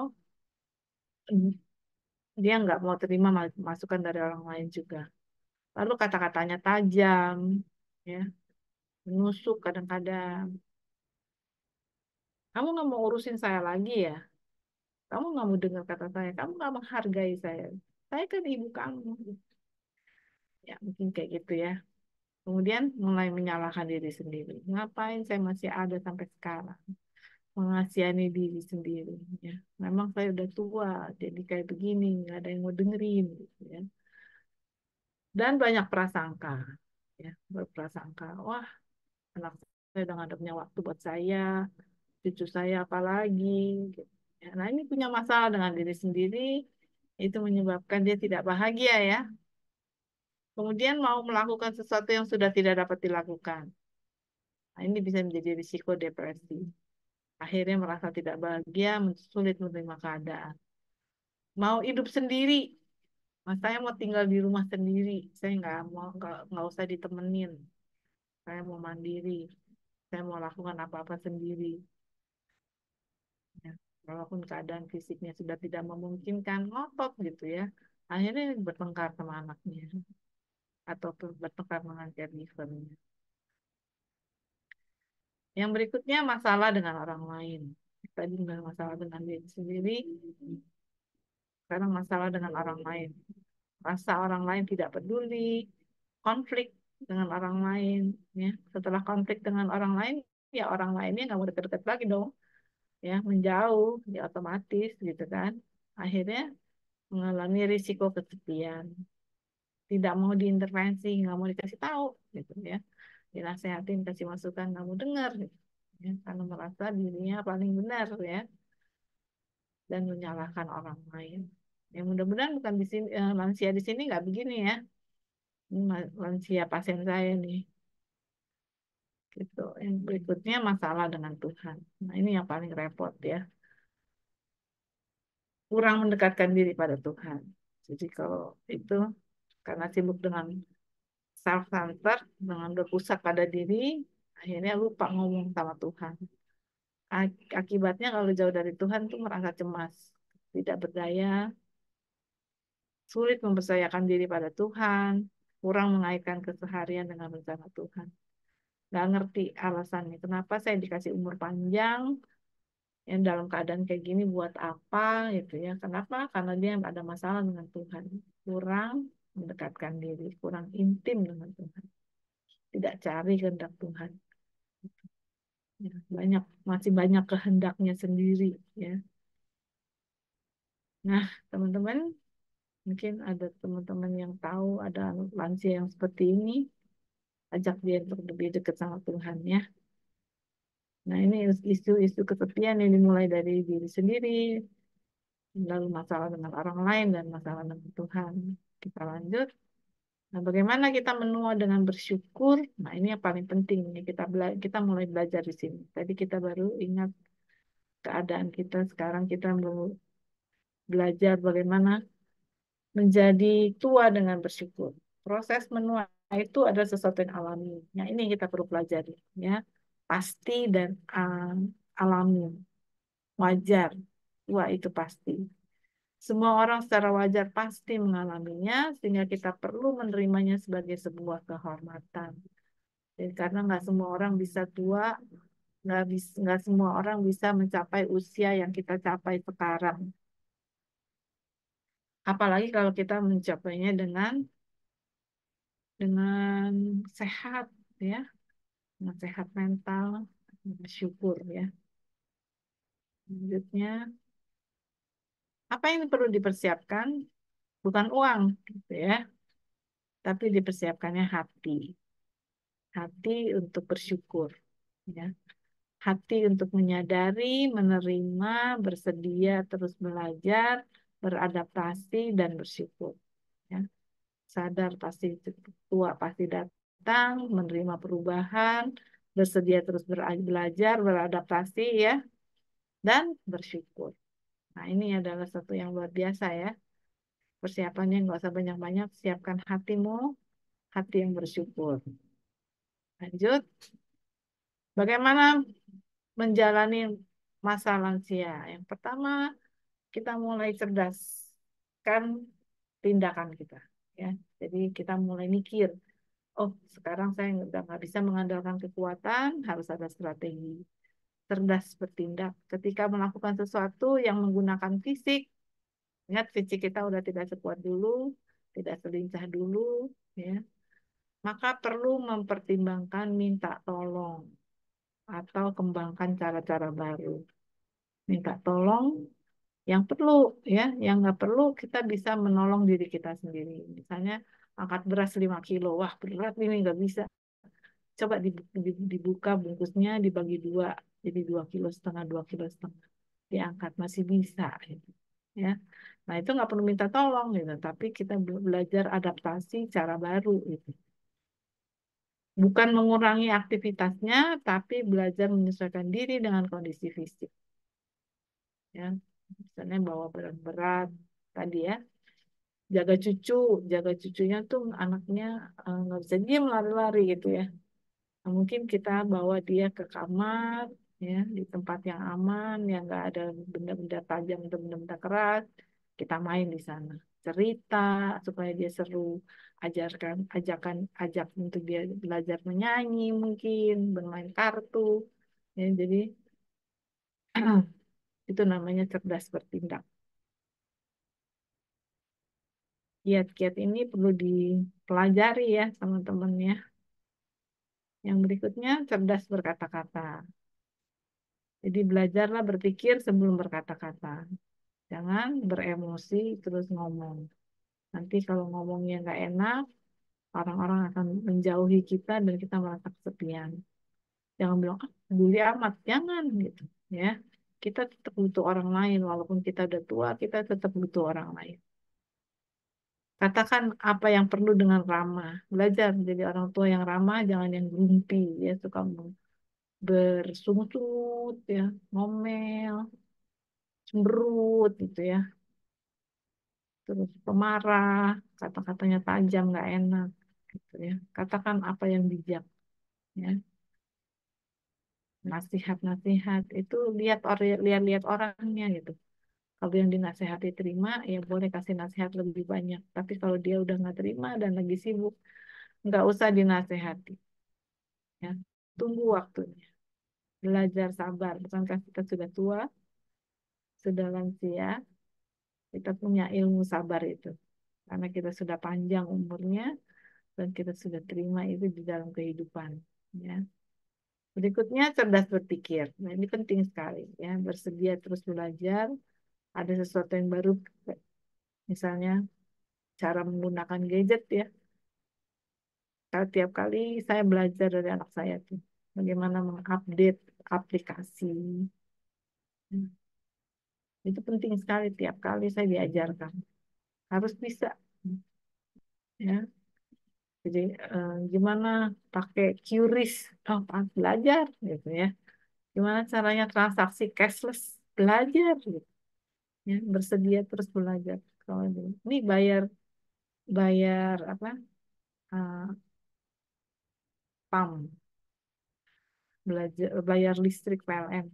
[SPEAKER 2] Mm. Dia nggak mau terima masukan dari orang lain juga. Lalu kata-katanya tajam, ya, menusuk kadang-kadang. Kamu nggak mau urusin saya lagi ya? Kamu nggak mau dengar kata saya? Kamu nggak menghargai saya? Saya kan ibu kamu. Ya, mungkin kayak gitu ya. Kemudian mulai menyalahkan diri sendiri. Ngapain saya masih ada sampai sekarang? mengasihani diri sendiri ya memang saya udah tua jadi kayak begini nggak ada yang mau dengerin gitu ya dan banyak prasangka ya berprasangka wah anak saya udah nggak ada punya waktu buat saya cucu saya apalagi gitu. ya, nah ini punya masalah dengan diri sendiri itu menyebabkan dia tidak bahagia ya kemudian mau melakukan sesuatu yang sudah tidak dapat dilakukan nah, ini bisa menjadi risiko depresi akhirnya merasa tidak bahagia, sulit menerima keadaan. Mau hidup sendiri, mas saya mau tinggal di rumah sendiri, saya nggak mau nggak usah ditemenin, saya mau mandiri, saya mau lakukan apa-apa sendiri. Ya, walaupun keadaan fisiknya sudah tidak memungkinkan, ngotot gitu ya, akhirnya bertengkar sama anaknya atau bertengkar dengan caregivernya. Yang berikutnya masalah dengan orang lain. Tadi udah masalah dengan diri sendiri, sekarang masalah dengan orang lain. Rasa orang lain tidak peduli, konflik dengan orang lain. ya Setelah konflik dengan orang lain, ya orang lainnya nggak mau deket-deket lagi dong. ya Menjauh, ya otomatis gitu kan. Akhirnya mengalami risiko kesepian. Tidak mau diintervensi, nggak mau dikasih tahu gitu ya dinasehatin kasih masukan kamu dengar ya, karena merasa dirinya paling benar ya dan menyalahkan orang lain ya mudah-mudahan bukan di sini eh, lansia di sini nggak begini ya ini lansia pasien saya nih gitu yang berikutnya masalah dengan Tuhan nah ini yang paling repot ya kurang mendekatkan diri pada Tuhan jadi kalau itu karena sibuk dengan self center dengan berpusat pada diri akhirnya lupa ngomong sama Tuhan akibatnya kalau jauh dari Tuhan tuh merasa cemas tidak berdaya sulit mempercayakan diri pada Tuhan kurang mengaitkan keseharian dengan rencana Tuhan nggak ngerti alasannya kenapa saya dikasih umur panjang yang dalam keadaan kayak gini buat apa gitu ya kenapa karena dia ada masalah dengan Tuhan kurang mendekatkan diri, kurang intim dengan Tuhan. Tidak cari kehendak Tuhan. Ya, banyak masih banyak kehendaknya sendiri ya. Nah, teman-teman, mungkin ada teman-teman yang tahu ada lansia yang seperti ini, ajak dia untuk lebih dekat sama Tuhan ya. Nah, ini isu-isu kesepian ini mulai dari diri sendiri, lalu masalah dengan orang lain dan masalah dengan Tuhan. Kita lanjut. Nah, bagaimana kita menua dengan bersyukur? Nah, ini yang paling penting. Ini kita kita mulai belajar di sini. Tadi kita baru ingat keadaan kita sekarang kita belajar bagaimana menjadi tua dengan bersyukur. Proses menua itu adalah sesuatu yang alami. Nah, ini yang kita perlu pelajari ya. Pasti dan uh, alami. Wajar. Tua itu pasti. Semua orang secara wajar pasti mengalaminya, sehingga kita perlu menerimanya sebagai sebuah kehormatan. karena nggak semua orang bisa tua, nggak bisa, nggak semua orang bisa mencapai usia yang kita capai sekarang. Apalagi kalau kita mencapainya dengan dengan sehat, ya, dengan sehat mental, syukur, ya. Selanjutnya apa yang perlu dipersiapkan? Bukan uang, gitu ya. Tapi dipersiapkannya hati. Hati untuk bersyukur. Ya. Hati untuk menyadari, menerima, bersedia, terus belajar, beradaptasi, dan bersyukur. Ya. Sadar pasti tua pasti datang, menerima perubahan, bersedia terus belajar, beradaptasi, ya, dan bersyukur. Nah, ini adalah satu yang luar biasa ya. Persiapannya nggak usah banyak-banyak, siapkan hatimu, hati yang bersyukur. Lanjut. Bagaimana menjalani masa lansia? Yang pertama, kita mulai cerdaskan tindakan kita. ya. Jadi kita mulai mikir, oh sekarang saya nggak bisa mengandalkan kekuatan, harus ada strategi cerdas bertindak. Ketika melakukan sesuatu yang menggunakan fisik, ingat fisik kita udah tidak sekuat dulu, tidak selincah dulu, ya. Maka perlu mempertimbangkan minta tolong atau kembangkan cara-cara baru. Minta tolong yang perlu ya, yang nggak perlu kita bisa menolong diri kita sendiri. Misalnya angkat beras 5 kilo, wah berat ini nggak bisa. Coba dibuka bungkusnya dibagi dua, jadi dua kilo setengah dua kilo setengah diangkat masih bisa gitu. ya nah itu nggak perlu minta tolong gitu tapi kita belajar adaptasi cara baru gitu bukan mengurangi aktivitasnya tapi belajar menyesuaikan diri dengan kondisi fisik ya misalnya bawa berat berat tadi ya jaga cucu jaga cucunya tuh anaknya eh, nggak uh, bisa diem lari-lari gitu ya nah, mungkin kita bawa dia ke kamar ya di tempat yang aman yang nggak ada benda-benda tajam atau benda-benda keras kita main di sana cerita supaya dia seru ajarkan ajakan ajak untuk dia belajar menyanyi mungkin bermain kartu ya jadi itu namanya cerdas bertindak kiat-kiat ini perlu dipelajari ya teman teman ya yang berikutnya cerdas berkata-kata jadi belajarlah berpikir sebelum berkata-kata. Jangan beremosi terus ngomong. Nanti kalau ngomongnya nggak enak, orang-orang akan menjauhi kita dan kita merasa kesepian. Jangan bilang, ah, peduli amat. Jangan, gitu. ya Kita tetap butuh orang lain. Walaupun kita udah tua, kita tetap butuh orang lain. Katakan apa yang perlu dengan ramah. Belajar jadi orang tua yang ramah, jangan yang grumpy. Ya, suka bersungut-sungut ya, ngomel, cemberut gitu ya. Terus pemarah, kata-katanya tajam, nggak enak gitu ya. Katakan apa yang bijak ya. Nasihat-nasihat itu lihat lihat-lihat orangnya gitu. Kalau yang dinasehati terima, ya boleh kasih nasihat lebih banyak. Tapi kalau dia udah nggak terima dan lagi sibuk, nggak usah dinasehati. Ya, tunggu waktunya belajar sabar. Bukankah kita sudah tua, sudah lansia, kita punya ilmu sabar itu. Karena kita sudah panjang umurnya dan kita sudah terima itu di dalam kehidupan. Ya. Berikutnya cerdas berpikir. Nah, ini penting sekali ya, bersedia terus belajar. Ada sesuatu yang baru misalnya cara menggunakan gadget ya. tiap kali saya belajar dari anak saya tuh bagaimana mengupdate aplikasi. Hmm. Itu penting sekali tiap kali saya diajarkan. Harus bisa. Ya. Jadi eh, gimana pakai QRIS, oh, belajar gitu ya. Gimana caranya transaksi cashless, belajar gitu. Ya, bersedia terus belajar. Kalau ini bayar bayar apa? Uh, pam belajar bayar listrik PLN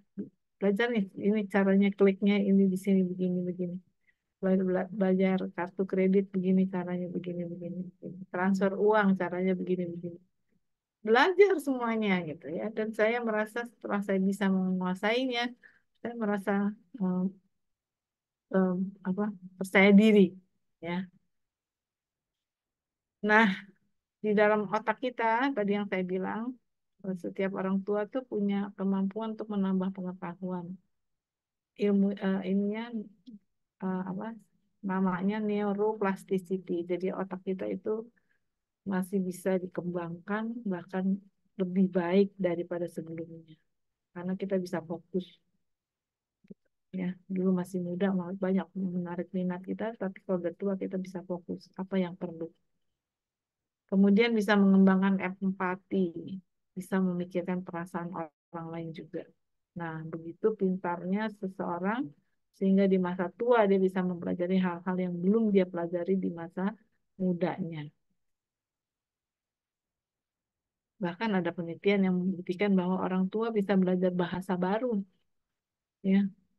[SPEAKER 2] belajar nih ini caranya kliknya ini di sini begini begini belajar kartu kredit begini caranya begini begini, begini. transfer uang caranya begini begini belajar semuanya gitu ya dan saya merasa setelah saya bisa menguasainya saya merasa um, um, apa percaya diri ya nah di dalam otak kita tadi yang saya bilang Eh, setiap orang tua tuh punya kemampuan untuk menambah pengetahuan ilmu uh, ininya uh, apa namanya neuroplasticity jadi otak kita itu masih bisa dikembangkan bahkan lebih baik daripada sebelumnya karena kita bisa fokus ya dulu masih muda banyak menarik minat kita tapi kalau udah tua kita bisa fokus apa yang perlu kemudian bisa mengembangkan empati bisa memikirkan perasaan orang lain juga. Nah, begitu pintarnya seseorang sehingga di masa tua dia bisa mempelajari hal-hal yang belum dia pelajari di masa mudanya. Bahkan ada penelitian yang membuktikan bahwa orang tua bisa belajar bahasa baru. Ya,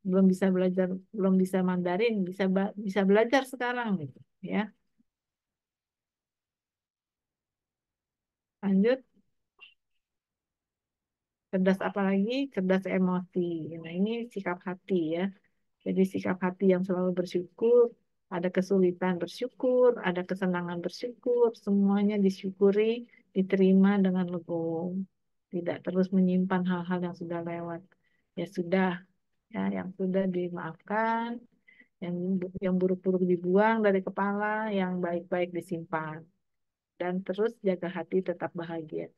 [SPEAKER 2] belum bisa belajar belum bisa Mandarin bisa bisa belajar sekarang gitu ya lanjut cerdas apalagi cerdas emosi nah ini sikap hati ya jadi sikap hati yang selalu bersyukur ada kesulitan bersyukur ada kesenangan bersyukur semuanya disyukuri diterima dengan legowo tidak terus menyimpan hal-hal yang sudah lewat ya sudah ya yang sudah dimaafkan yang yang buruk-buruk dibuang dari kepala yang baik-baik disimpan dan terus jaga hati tetap bahagia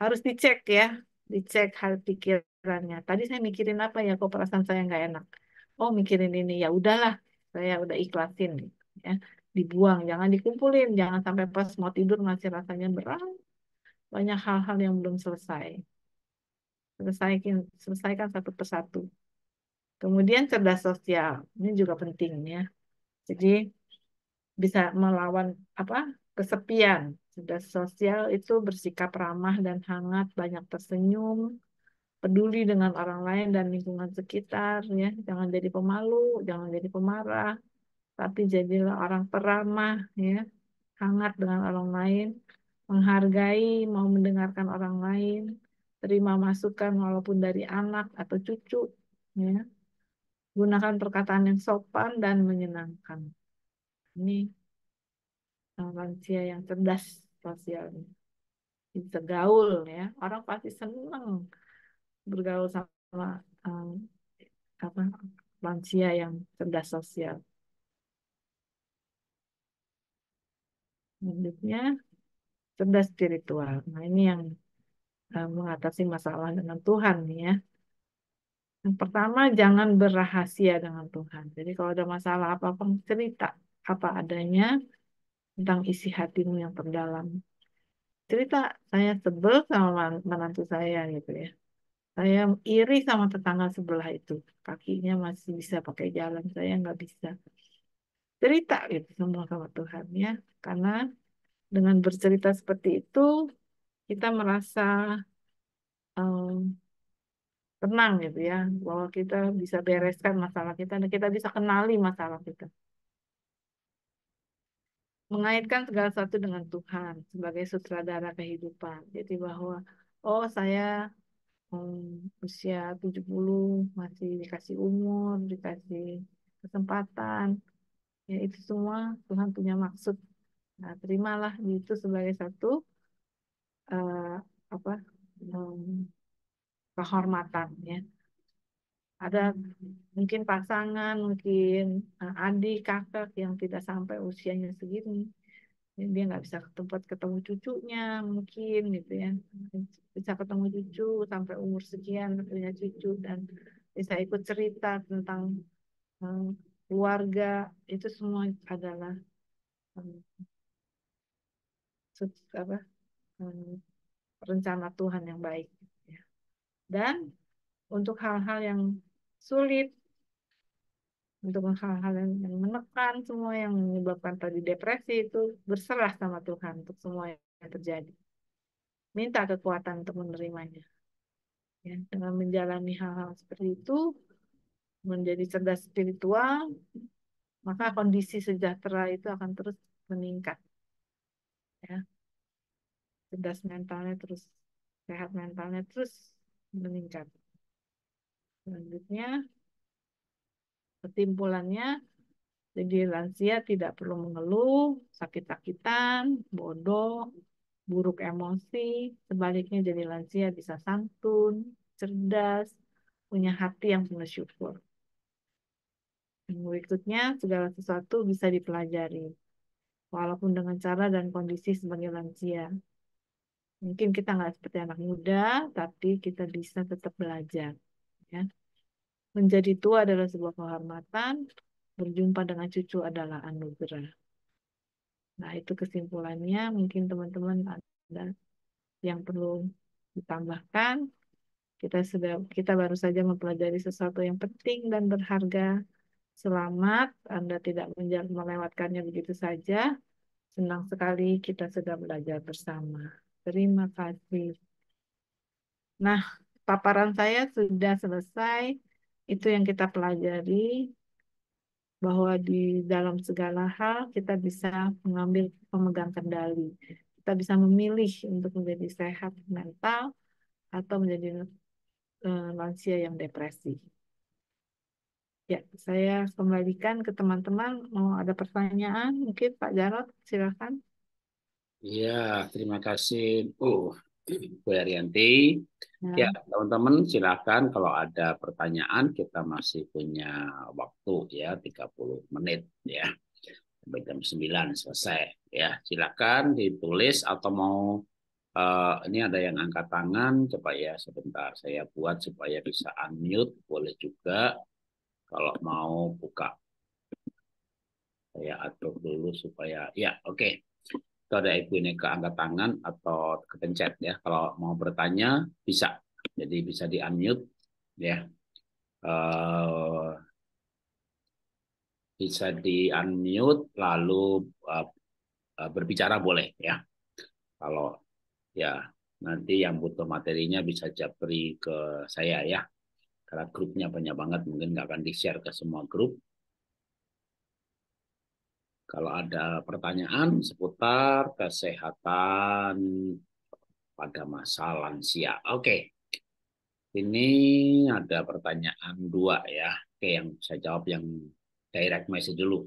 [SPEAKER 2] harus dicek ya dicek hal pikirannya. Tadi saya mikirin apa ya kok perasaan saya nggak enak. Oh mikirin ini ya udahlah saya udah ikhlasin ya dibuang jangan dikumpulin jangan sampai pas mau tidur masih rasanya berat banyak hal-hal yang belum selesai selesaikan selesaikan satu persatu kemudian cerdas sosial ini juga penting ya jadi bisa melawan apa kesepian. sudah sosial itu bersikap ramah dan hangat, banyak tersenyum, peduli dengan orang lain dan lingkungan sekitar ya. Jangan jadi pemalu, jangan jadi pemarah, tapi jadilah orang peramah ya, hangat dengan orang lain, menghargai, mau mendengarkan orang lain, terima masukan walaupun dari anak atau cucu ya. Gunakan perkataan yang sopan dan menyenangkan. Ini lansia yang cerdas sosialnya bisa gaul ya orang pasti senang bergaul sama um, apa manusia yang cerdas sosial selanjutnya cerdas spiritual nah ini yang um, mengatasi masalah dengan Tuhan nih ya yang pertama jangan berrahasia dengan Tuhan jadi kalau ada masalah apa-apa cerita apa adanya tentang isi hatimu yang terdalam. Cerita saya sebel sama menantu saya gitu ya. Saya iri sama tetangga sebelah itu. Kakinya masih bisa pakai jalan, saya nggak bisa. Cerita gitu semua sama Tuhan ya. Karena dengan bercerita seperti itu, kita merasa um, tenang gitu ya bahwa kita bisa bereskan masalah kita dan kita bisa kenali masalah kita mengaitkan segala sesuatu dengan Tuhan sebagai sutradara kehidupan. Jadi bahwa oh saya um usia 70 masih dikasih umur, dikasih kesempatan. Ya itu semua Tuhan punya maksud. Nah, terimalah itu sebagai satu uh, apa? Um, kehormatan ya ada mungkin pasangan, mungkin eh, adik, kakak yang tidak sampai usianya segini. dia nggak bisa ke tempat ketemu cucunya mungkin gitu ya. Bisa ketemu cucu sampai umur sekian punya cucu dan bisa ikut cerita tentang um, keluarga itu semua adalah um, apa um, rencana Tuhan yang baik. Gitu ya. Dan untuk hal-hal yang sulit untuk hal-hal yang menekan semua yang menyebabkan tadi depresi itu berserah sama Tuhan untuk semua yang terjadi minta kekuatan untuk menerimanya ya dengan menjalani hal-hal seperti itu menjadi cerdas spiritual maka kondisi sejahtera itu akan terus meningkat ya cerdas mentalnya terus sehat mentalnya terus meningkat Selanjutnya, kesimpulannya, jadi lansia tidak perlu mengeluh, sakit-sakitan, bodoh, buruk emosi. Sebaliknya jadi lansia bisa santun, cerdas, punya hati yang penuh syukur. Yang berikutnya, segala sesuatu bisa dipelajari, walaupun dengan cara dan kondisi sebagai lansia. Mungkin kita nggak seperti anak muda, tapi kita bisa tetap belajar. Ya. Menjadi tua adalah sebuah kehormatan, berjumpa dengan cucu adalah anugerah. Nah, itu kesimpulannya. Mungkin teman-teman ada yang perlu ditambahkan. Kita sudah kita baru saja mempelajari sesuatu yang penting dan berharga. Selamat, Anda tidak melewatkannya begitu saja. Senang sekali kita sudah belajar bersama. Terima kasih. Nah, paparan saya sudah selesai. Itu yang kita pelajari bahwa di dalam segala hal kita bisa mengambil pemegang kendali. Kita bisa memilih untuk menjadi sehat mental atau menjadi e, lansia yang depresi. Ya, saya kembalikan ke teman-teman. Mau ada pertanyaan? Mungkin Pak Jarot, silakan.
[SPEAKER 1] Iya, terima kasih. Oh, Bu Arianti. Ya. ya, teman-teman silakan kalau ada pertanyaan kita masih punya waktu ya 30 menit ya. Sampai jam 9 selesai ya. Silakan ditulis atau mau uh, ini ada yang angkat tangan coba ya sebentar saya buat supaya bisa unmute boleh juga kalau mau buka saya atur dulu supaya ya oke okay itu ada ikonnya ke angkat tangan atau kepencet ya. Kalau mau bertanya bisa, jadi bisa di unmute ya. Uh, bisa di unmute lalu uh, uh, berbicara boleh ya. Kalau ya nanti yang butuh materinya bisa japri ke saya ya. Karena grupnya banyak banget mungkin nggak akan di share ke semua grup. Kalau ada pertanyaan seputar kesehatan pada masa lansia. Oke. Ini ada pertanyaan dua ya. Oke, yang saya jawab yang direct message dulu.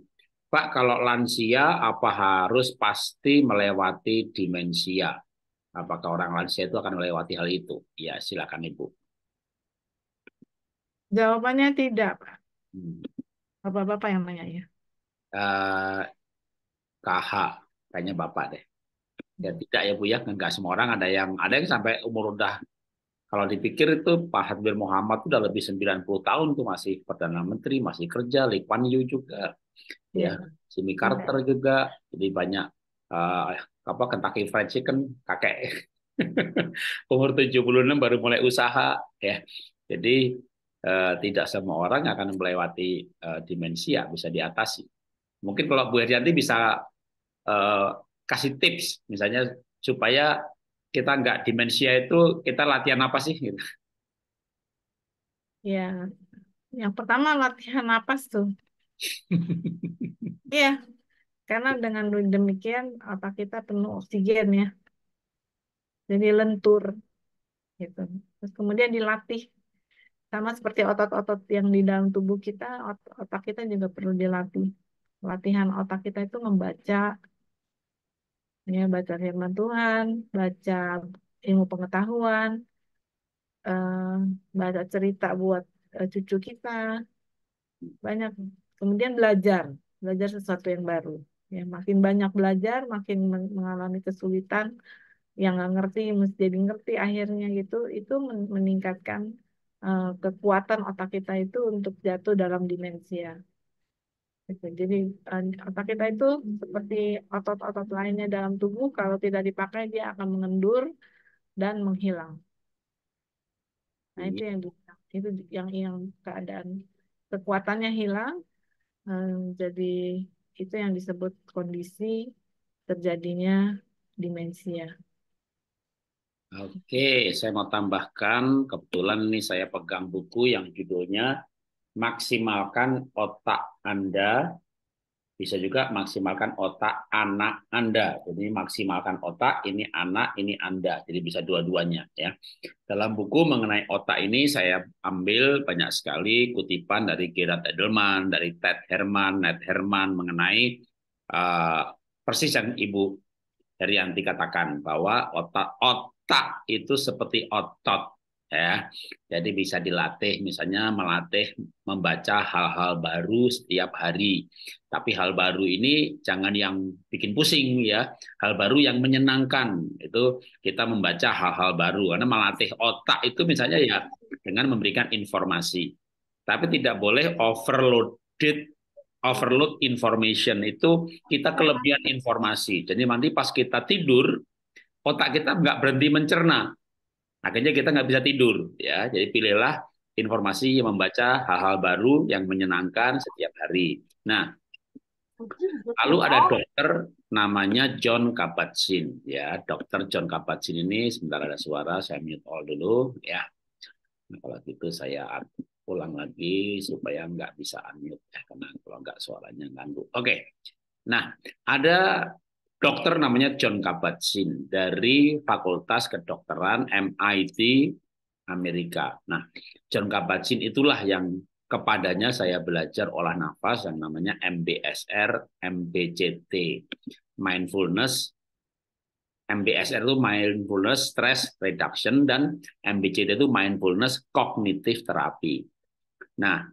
[SPEAKER 1] Pak, kalau lansia apa harus pasti melewati demensia? Apakah orang lansia itu akan melewati hal itu? Ya, silakan Ibu.
[SPEAKER 2] Jawabannya tidak, Pak. Hmm. Bapak-bapak yang nanya ya
[SPEAKER 1] eh, KH kayaknya bapak deh ya tidak ya bu ya nggak semua orang ada yang ada yang sampai umur udah kalau dipikir itu Pak Habibie Muhammad udah lebih 90 tahun tuh masih perdana menteri, masih kerja, Lee Yu juga, ya, ya, Jimmy Carter ya. juga, jadi banyak uh, apa Kentucky Fried Chicken kakek umur 76 baru mulai usaha, ya. Jadi uh, tidak semua orang akan melewati uh, eh, demensia bisa diatasi. Mungkin kalau Bu Herianti bisa eh, kasih tips, misalnya supaya kita nggak demensia itu kita latihan apa sih? Gitu.
[SPEAKER 2] Ya, yang pertama latihan napas tuh. Iya, karena dengan demikian otak kita penuh oksigen ya. Jadi lentur gitu. Terus kemudian dilatih sama seperti otot-otot yang di dalam tubuh kita, otak kita juga perlu dilatih latihan otak kita itu membaca ya baca firman Tuhan, baca ilmu pengetahuan, eh, baca cerita buat eh, cucu kita, banyak. Kemudian belajar, belajar sesuatu yang baru. Ya, makin banyak belajar, makin mengalami kesulitan yang nggak ngerti mesti jadi ngerti akhirnya gitu itu meningkatkan eh, kekuatan otak kita itu untuk jatuh dalam demensia. Gitu. Jadi otak kita itu seperti otot-otot lainnya dalam tubuh, kalau tidak dipakai dia akan mengendur dan menghilang. Nah itu yang iya. itu yang yang keadaan kekuatannya hilang, eh, jadi itu yang disebut kondisi terjadinya demensia.
[SPEAKER 1] Oke, saya mau tambahkan kebetulan nih saya pegang buku yang judulnya maksimalkan otak Anda, bisa juga maksimalkan otak anak Anda. Jadi maksimalkan otak, ini anak, ini Anda. Jadi bisa dua-duanya ya. Dalam buku mengenai otak ini saya ambil banyak sekali kutipan dari Gerard Edelman, dari Ted Herman, Ned Herman mengenai uh, persis yang Ibu Herianti katakan bahwa otak otak itu seperti otot ya. Jadi bisa dilatih misalnya melatih membaca hal-hal baru setiap hari. Tapi hal baru ini jangan yang bikin pusing ya. Hal baru yang menyenangkan itu kita membaca hal-hal baru karena melatih otak itu misalnya ya dengan memberikan informasi. Tapi tidak boleh overloaded overload information itu kita kelebihan informasi. Jadi nanti pas kita tidur otak kita nggak berhenti mencerna Akhirnya kita nggak bisa tidur, ya. Jadi pilihlah informasi yang membaca hal-hal baru yang menyenangkan setiap hari. Nah, lalu ada dokter namanya John Kabat-Zinn, ya. Dokter John Kabat-Zinn ini sebentar ada suara, saya mute all dulu, ya. Nah, kalau gitu saya ulang lagi supaya nggak bisa unmute ya, karena kalau nggak suaranya ganggu. Oke. Okay. Nah, ada dokter namanya John Kabat-Zinn dari Fakultas Kedokteran MIT Amerika. Nah, John Kabat-Zinn itulah yang kepadanya saya belajar olah nafas yang namanya MBSR, MBCT, mindfulness MBSR itu mindfulness stress reduction dan MBCT itu mindfulness cognitive therapy. Nah,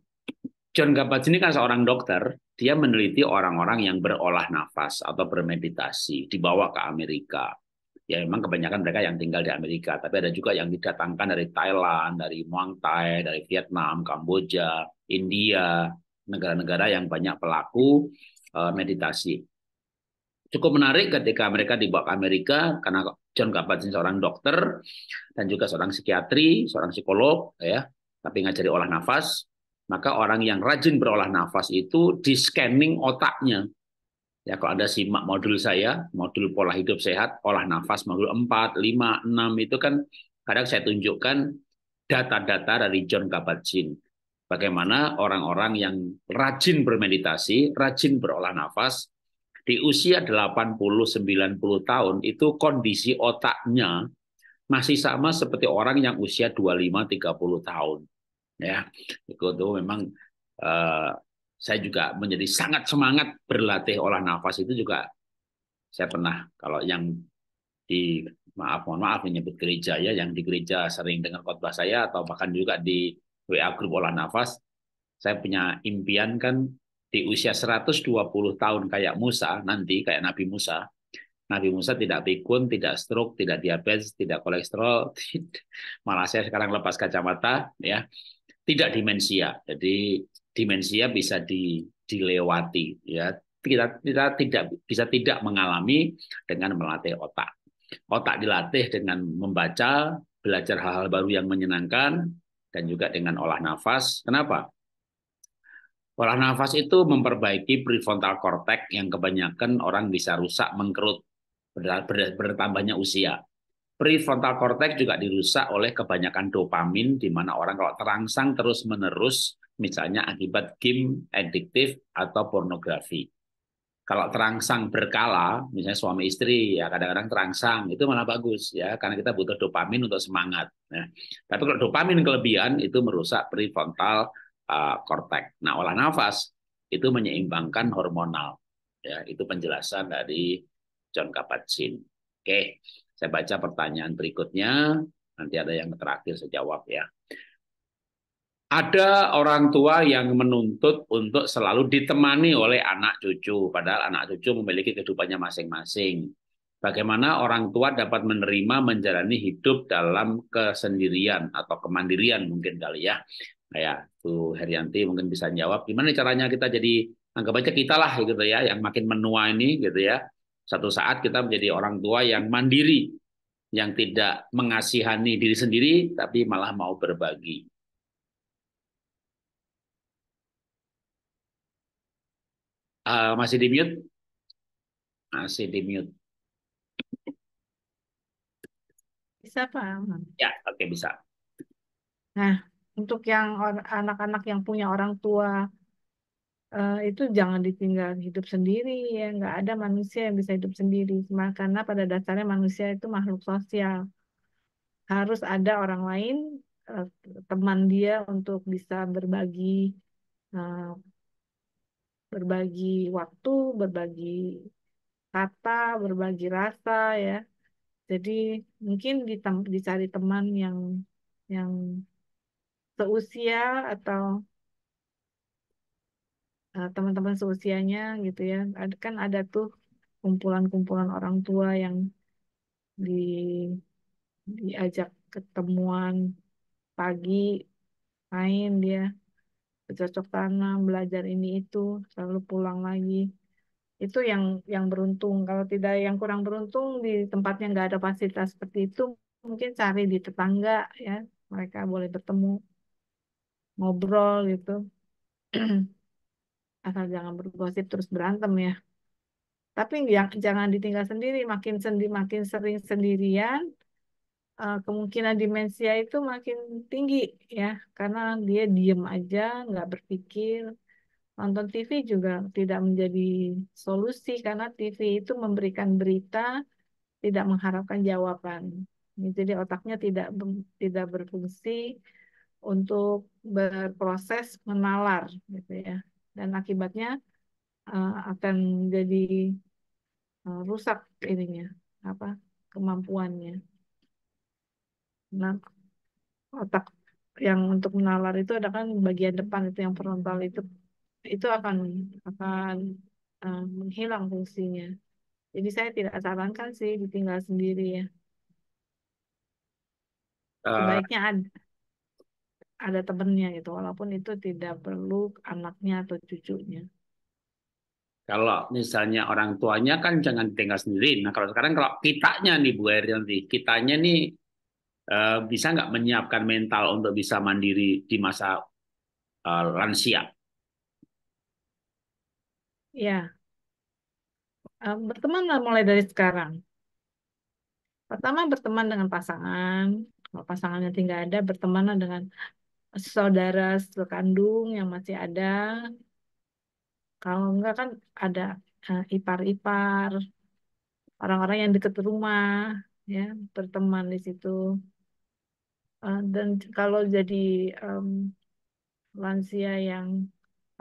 [SPEAKER 1] John Kabat-Zinn ini kan seorang dokter dia meneliti orang-orang yang berolah nafas atau bermeditasi dibawa ke Amerika. Ya memang kebanyakan mereka yang tinggal di Amerika, tapi ada juga yang didatangkan dari Thailand, dari Muang Thai, dari Vietnam, Kamboja, India, negara-negara yang banyak pelaku eh, meditasi. Cukup menarik ketika mereka dibawa ke Amerika karena John Kabat-Zinn seorang dokter dan juga seorang psikiatri, seorang psikolog ya, tapi ngajari olah nafas maka orang yang rajin berolah nafas itu di scanning otaknya. Ya, kalau Anda simak modul saya, modul pola hidup sehat, olah nafas modul 4, 5, 6 itu kan kadang saya tunjukkan data-data dari John Kabat-Zinn. Bagaimana orang-orang yang rajin bermeditasi, rajin berolah nafas, di usia 80-90 tahun itu kondisi otaknya masih sama seperti orang yang usia 25-30 tahun ya itu memang uh, saya juga menjadi sangat semangat berlatih olah nafas itu juga saya pernah kalau yang di maaf mohon maaf menyebut gereja ya yang di gereja sering dengar khotbah saya atau bahkan juga di WA grup olah nafas saya punya impian kan di usia 120 tahun kayak Musa nanti kayak Nabi Musa Nabi Musa tidak pikun, tidak stroke, tidak diabetes, tidak kolesterol. Malah saya sekarang lepas kacamata, ya tidak demensia. Jadi demensia bisa di, dilewati ya. Kita, kita tidak bisa tidak mengalami dengan melatih otak. Otak dilatih dengan membaca, belajar hal-hal baru yang menyenangkan dan juga dengan olah nafas. Kenapa? Olah nafas itu memperbaiki prefrontal cortex yang kebanyakan orang bisa rusak mengkerut bertambahnya usia prefrontal cortex juga dirusak oleh kebanyakan dopamin di mana orang kalau terangsang terus-menerus misalnya akibat game adiktif atau pornografi. Kalau terangsang berkala, misalnya suami istri ya kadang-kadang terangsang itu malah bagus ya karena kita butuh dopamin untuk semangat. Nah, tapi kalau dopamin kelebihan itu merusak prefrontal uh, cortex. Nah, olah nafas itu menyeimbangkan hormonal. Ya, itu penjelasan dari John Kabat-Zinn. Oke. Okay. Saya baca pertanyaan berikutnya, nanti ada yang terakhir saya jawab ya. Ada orang tua yang menuntut untuk selalu ditemani oleh anak cucu, padahal anak cucu memiliki kehidupannya masing-masing. Bagaimana orang tua dapat menerima menjalani hidup dalam kesendirian atau kemandirian mungkin kali ya. Nah, ya, Bu Herianti mungkin bisa jawab gimana caranya kita jadi anggap aja kita lah gitu ya yang makin menua ini gitu ya satu saat kita menjadi orang tua yang mandiri, yang tidak mengasihani diri sendiri, tapi malah mau berbagi. Uh, masih di mute? Masih di mute. Bisa pak Ya, oke okay, bisa.
[SPEAKER 2] Nah, untuk yang anak-anak yang punya orang tua uh, itu jangan ditinggal hidup sendiri ya, nggak ada manusia yang bisa hidup sendiri, karena pada dasarnya manusia itu makhluk sosial. Harus ada orang lain, uh, teman dia untuk bisa berbagi, uh, berbagi waktu, berbagi kata, berbagi rasa ya. Jadi mungkin dicari teman yang yang seusia atau Eh, teman-teman uh, seusianya gitu ya kan ada tuh kumpulan-kumpulan orang tua yang di diajak ketemuan pagi main dia bercocok tanam belajar ini itu selalu pulang lagi itu yang yang beruntung kalau tidak yang kurang beruntung di tempatnya nggak ada fasilitas seperti itu mungkin cari di tetangga ya mereka boleh bertemu ngobrol gitu asal jangan bergosip terus berantem ya tapi yang jangan ditinggal sendiri makin sendiri makin sering sendirian eh, kemungkinan demensia itu makin tinggi ya karena dia diem aja nggak berpikir nonton TV juga tidak menjadi solusi karena TV itu memberikan berita tidak mengharapkan jawaban jadi otaknya tidak tidak berfungsi untuk berproses menalar gitu ya dan akibatnya uh, akan jadi uh, rusak ininya apa kemampuannya. Nah, otak yang untuk menalar itu ada kan bagian depan itu yang frontal itu itu akan akan uh, menghilang fungsinya. Jadi saya tidak sarankan sih ditinggal sendiri ya. baiknya Sebaiknya ada ada temennya gitu walaupun itu tidak perlu anaknya atau cucunya
[SPEAKER 1] kalau misalnya orang tuanya kan jangan tinggal sendiri nah kalau sekarang kalau kitanya nih Bu Eri nanti kitanya nih eh, bisa nggak menyiapkan mental untuk bisa mandiri di masa eh, lansia
[SPEAKER 2] ya berteman berteman mulai dari sekarang pertama berteman dengan pasangan kalau pasangannya tinggal ada bertemanlah dengan saudara sekandung yang masih ada. Kalau enggak kan ada eh, ipar-ipar, uh, orang-orang yang dekat rumah, ya berteman di situ. Uh, dan kalau jadi um, lansia yang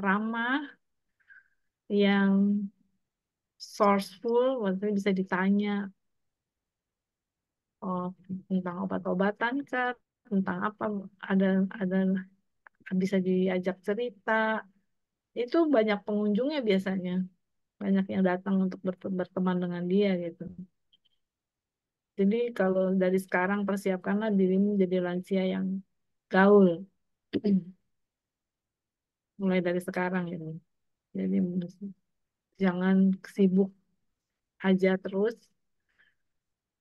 [SPEAKER 2] ramah, yang sourceful, maksudnya bisa ditanya oh, tentang obat-obatan kah, tentang apa ada ada bisa diajak cerita itu banyak pengunjungnya biasanya banyak yang datang untuk berteman dengan dia gitu jadi kalau dari sekarang persiapkanlah dirimu jadi lansia yang gaul mulai dari sekarang gitu jadi jangan sibuk aja terus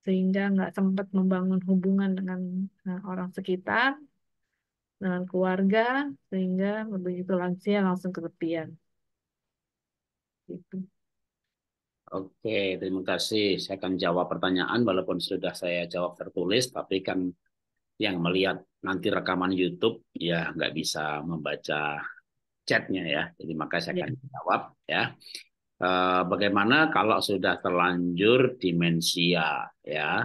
[SPEAKER 2] sehingga nggak sempat membangun hubungan dengan eh, orang sekitar, dengan keluarga, sehingga begitu lansia langsung kesepian. Gitu. Oke,
[SPEAKER 1] terima kasih. Saya akan jawab pertanyaan walaupun sudah saya jawab tertulis, tapi kan yang melihat nanti rekaman YouTube ya nggak bisa membaca chatnya ya. Jadi maka saya iya. akan ya. jawab ya. Eh, bagaimana kalau sudah terlanjur demensia ya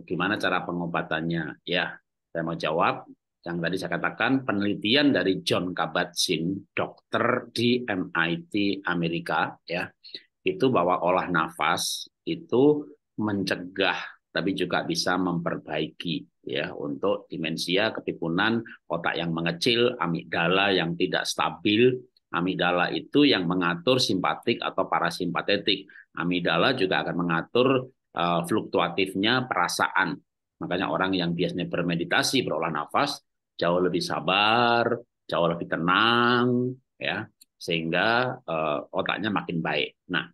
[SPEAKER 1] bagaimana cara pengobatannya ya saya mau jawab yang tadi saya katakan penelitian dari John Kabat-Zinn dokter di MIT Amerika ya itu bahwa olah nafas itu mencegah tapi juga bisa memperbaiki ya untuk demensia kepikunan otak yang mengecil amigdala yang tidak stabil Amidala itu yang mengatur simpatik atau parasimpatetik. Amidala juga akan mengatur uh, fluktuatifnya perasaan. Makanya orang yang biasanya bermeditasi, berolah nafas, jauh lebih sabar, jauh lebih tenang, ya, sehingga uh, otaknya makin baik. Nah,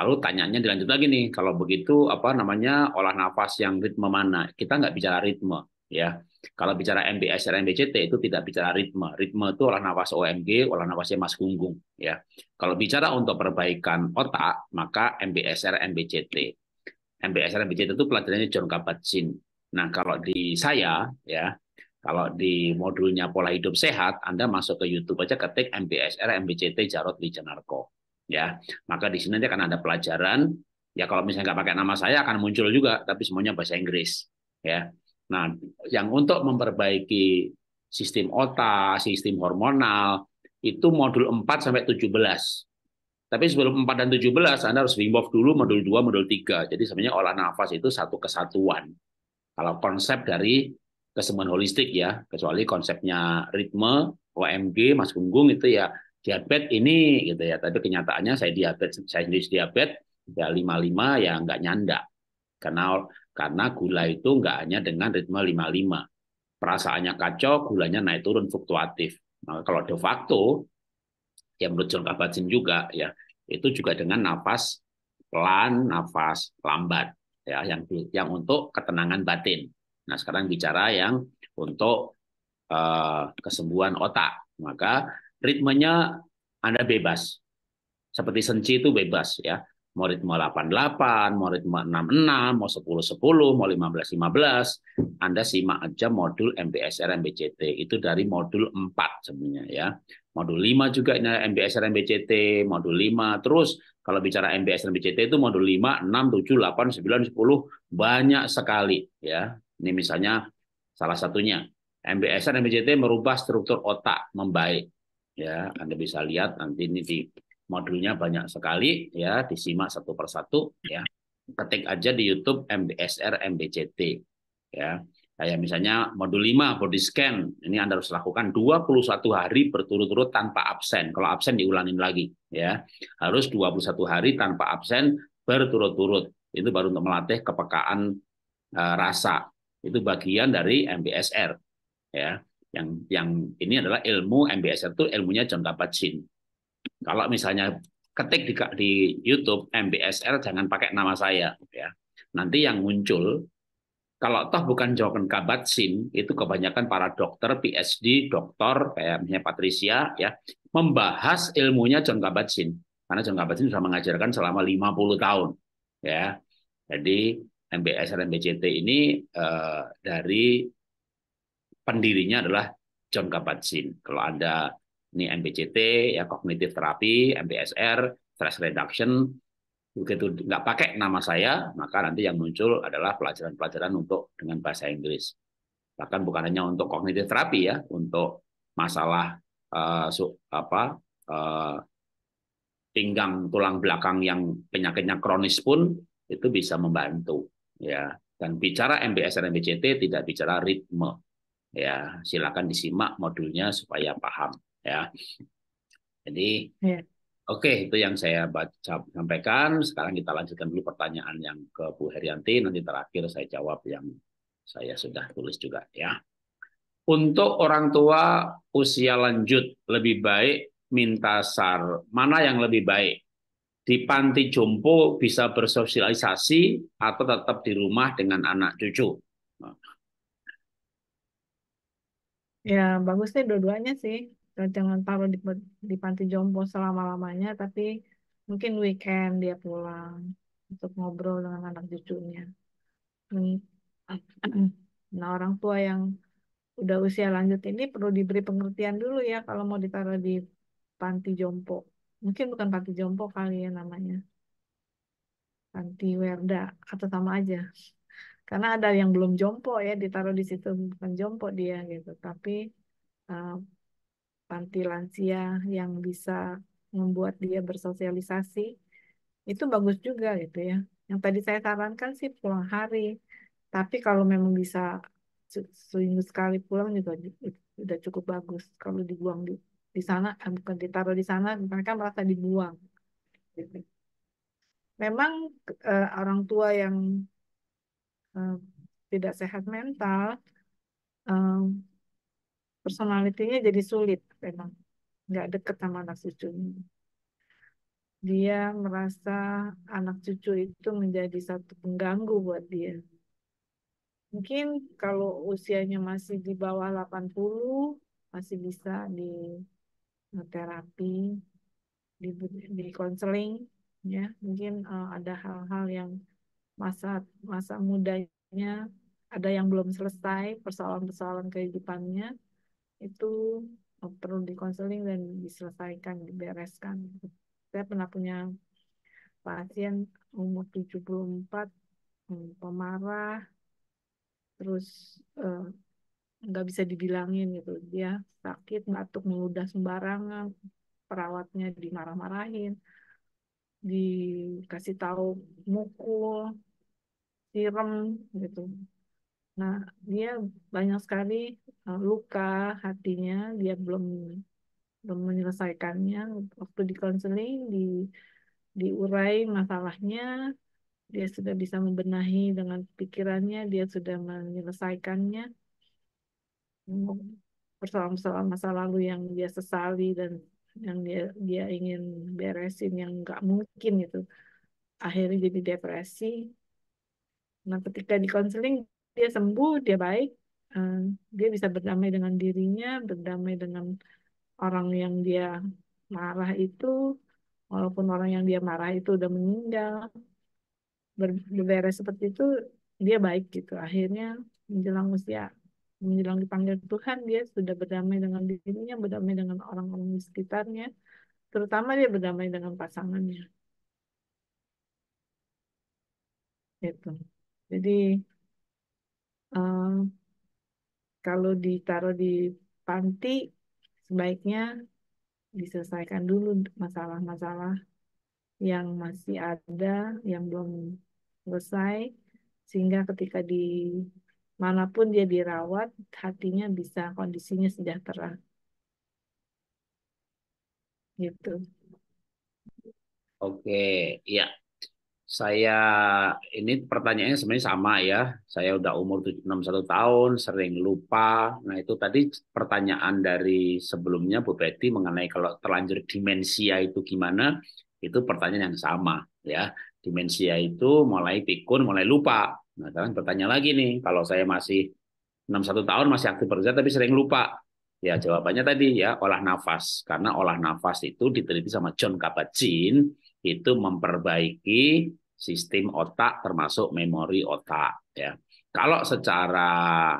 [SPEAKER 1] lalu tanyanya dilanjut lagi nih, kalau begitu apa namanya olah nafas yang ritme mana? Kita nggak bicara ritme, ya. Kalau bicara MBS dan MBCT itu tidak bicara ritme. Ritme itu olah nafas OMG, olah nafasnya Mas Gunggung ya. Kalau bicara untuk perbaikan otak, maka MBSR MBCT. MBSR MBCT itu pelajarannya John Kabat-Zinn. Nah, kalau di saya ya, kalau di modulnya pola hidup sehat, Anda masuk ke YouTube aja ketik MBSR MBCT Jarot Wijanarko ya. Maka di sini akan ada pelajaran ya kalau misalnya nggak pakai nama saya akan muncul juga tapi semuanya bahasa Inggris ya Nah, yang untuk memperbaiki sistem otak, sistem hormonal, itu modul 4 sampai 17. Tapi sebelum 4 dan 17, Anda harus Wim dulu modul 2, modul 3. Jadi sebenarnya olah nafas itu satu kesatuan. Kalau konsep dari kesembuhan holistik ya, kecuali konsepnya ritme, OMG, Mas Gunggung itu ya diabetes ini gitu ya. Tapi kenyataannya saya diabetes, saya sendiri diabetes ya 55 ya nggak nyanda. Karena karena gula itu nggak hanya dengan ritme 55. Perasaannya kacau, gulanya naik turun fluktuatif. Maka nah, kalau de facto, yang menurut John Kabat-Zinn juga, ya itu juga dengan nafas pelan, nafas lambat, ya yang yang untuk ketenangan batin. Nah sekarang bicara yang untuk uh, kesembuhan otak, maka ritmenya Anda bebas. Seperti senci itu bebas ya mau ritme 88, mau ritme 66, mau 10 10, mau 15 15, Anda simak aja modul MBSR MBCT itu dari modul 4 sebenarnya ya. Modul 5 juga ini MBSR MBCT, modul 5 terus kalau bicara MBSR MBCT itu modul 5, 6, 7, 8, 9, 10 banyak sekali ya. Ini misalnya salah satunya MBSR MBCT merubah struktur otak membaik ya Anda bisa lihat nanti ini di modulnya banyak sekali ya disimak satu persatu ya ketik aja di YouTube MBSR MBCT, ya kayak misalnya modul 5 body scan ini Anda harus lakukan 21 hari berturut-turut tanpa absen kalau absen diulangin lagi ya harus 21 hari tanpa absen berturut-turut itu baru untuk melatih kepekaan e, rasa itu bagian dari MBSR ya yang yang ini adalah ilmu MBSR itu ilmunya John Kabat-Zinn kalau misalnya ketik di, di YouTube MBSR jangan pakai nama saya ya. Nanti yang muncul kalau toh bukan Jochen kabat sin itu kebanyakan para dokter PhD, doktor kayak misalnya Patricia ya membahas ilmunya John kabat sin karena John kabat sin sudah mengajarkan selama 50 tahun ya. Jadi MBSR dan MBCT ini eh, dari pendirinya adalah John Kabat-Zinn. Kalau Anda ini MBCT ya kognitif terapi MBSR stress reduction begitu nggak pakai nama saya maka nanti yang muncul adalah pelajaran-pelajaran untuk dengan bahasa Inggris bahkan bukan hanya untuk kognitif terapi ya untuk masalah uh, su, apa uh, pinggang tulang belakang yang penyakitnya kronis pun itu bisa membantu ya dan bicara MBSR MBCT tidak bicara ritme ya silakan disimak modulnya supaya paham ya jadi yeah. oke okay, itu yang saya baca sampaikan sekarang kita lanjutkan dulu pertanyaan yang ke Bu Herianti nanti terakhir saya jawab yang saya sudah tulis juga ya untuk orang tua usia lanjut lebih baik minta sar mana yang lebih baik di panti jompo bisa bersosialisasi atau tetap di rumah dengan anak cucu
[SPEAKER 2] Ya, bagusnya dua-duanya sih jangan taruh di, di panti jompo selama-lamanya tapi mungkin weekend dia pulang untuk ngobrol dengan anak cucunya hmm. nah orang tua yang udah usia lanjut ini perlu diberi pengertian dulu ya kalau mau ditaruh di panti jompo mungkin bukan panti jompo kali ya namanya panti werda atau sama aja karena ada yang belum jompo ya ditaruh di situ bukan jompo dia gitu tapi uh, panti lansia yang bisa membuat dia bersosialisasi itu bagus juga gitu ya. Yang tadi saya sarankan sih pulang hari, tapi kalau memang bisa seminggu sekali pulang juga udah cukup bagus. Kalau dibuang di di sana eh, bukan ditaruh di sana mereka merasa dibuang. Memang eh, orang tua yang eh, tidak sehat mental eh, personalitinya jadi sulit memang nggak deket sama anak cucunya dia merasa anak cucu itu menjadi satu pengganggu buat dia mungkin kalau usianya masih di bawah 80 masih bisa di terapi di di konseling ya mungkin uh, ada hal-hal yang masa masa mudanya ada yang belum selesai persoalan-persoalan kehidupannya itu oh, perlu dikonseling dan diselesaikan, dibereskan. Saya pernah punya pasien umur 74 hmm, pemarah terus eh, nggak uh, bisa dibilangin gitu dia sakit batuk meludah sembarangan perawatnya dimarah-marahin dikasih tahu mukul siram gitu Nah, dia banyak sekali eh, luka hatinya, dia belum belum menyelesaikannya. Waktu di counseling, di diurai masalahnya, dia sudah bisa membenahi dengan pikirannya, dia sudah menyelesaikannya. Hmm, persoalan-persoalan masa lalu yang dia sesali dan yang dia dia ingin beresin yang nggak mungkin itu akhirnya jadi depresi. Nah, ketika di konseling dia sembuh dia baik eh, dia bisa berdamai dengan dirinya berdamai dengan orang yang dia marah itu walaupun orang yang dia marah itu udah meninggal ber berberes seperti itu dia baik gitu akhirnya menjelang usia menjelang dipanggil Tuhan dia sudah berdamai dengan dirinya berdamai dengan orang-orang di sekitarnya terutama dia berdamai dengan pasangannya itu jadi kalau ditaruh di panti sebaiknya diselesaikan dulu masalah-masalah yang masih ada yang belum selesai sehingga ketika di manapun dia dirawat hatinya bisa kondisinya sejahtera gitu.
[SPEAKER 1] Oke, ya saya ini pertanyaannya sebenarnya sama ya. Saya udah umur 61 tahun, sering lupa. Nah, itu tadi pertanyaan dari sebelumnya Bu Betty mengenai kalau terlanjur demensia itu gimana? Itu pertanyaan yang sama ya. Demensia itu mulai pikun, mulai lupa. Nah, sekarang bertanya lagi nih, kalau saya masih 61 tahun masih aktif bekerja tapi sering lupa. Ya, jawabannya tadi ya olah nafas. Karena olah nafas itu diteliti sama John Kabat-Zinn itu memperbaiki sistem otak termasuk memori otak ya. Kalau secara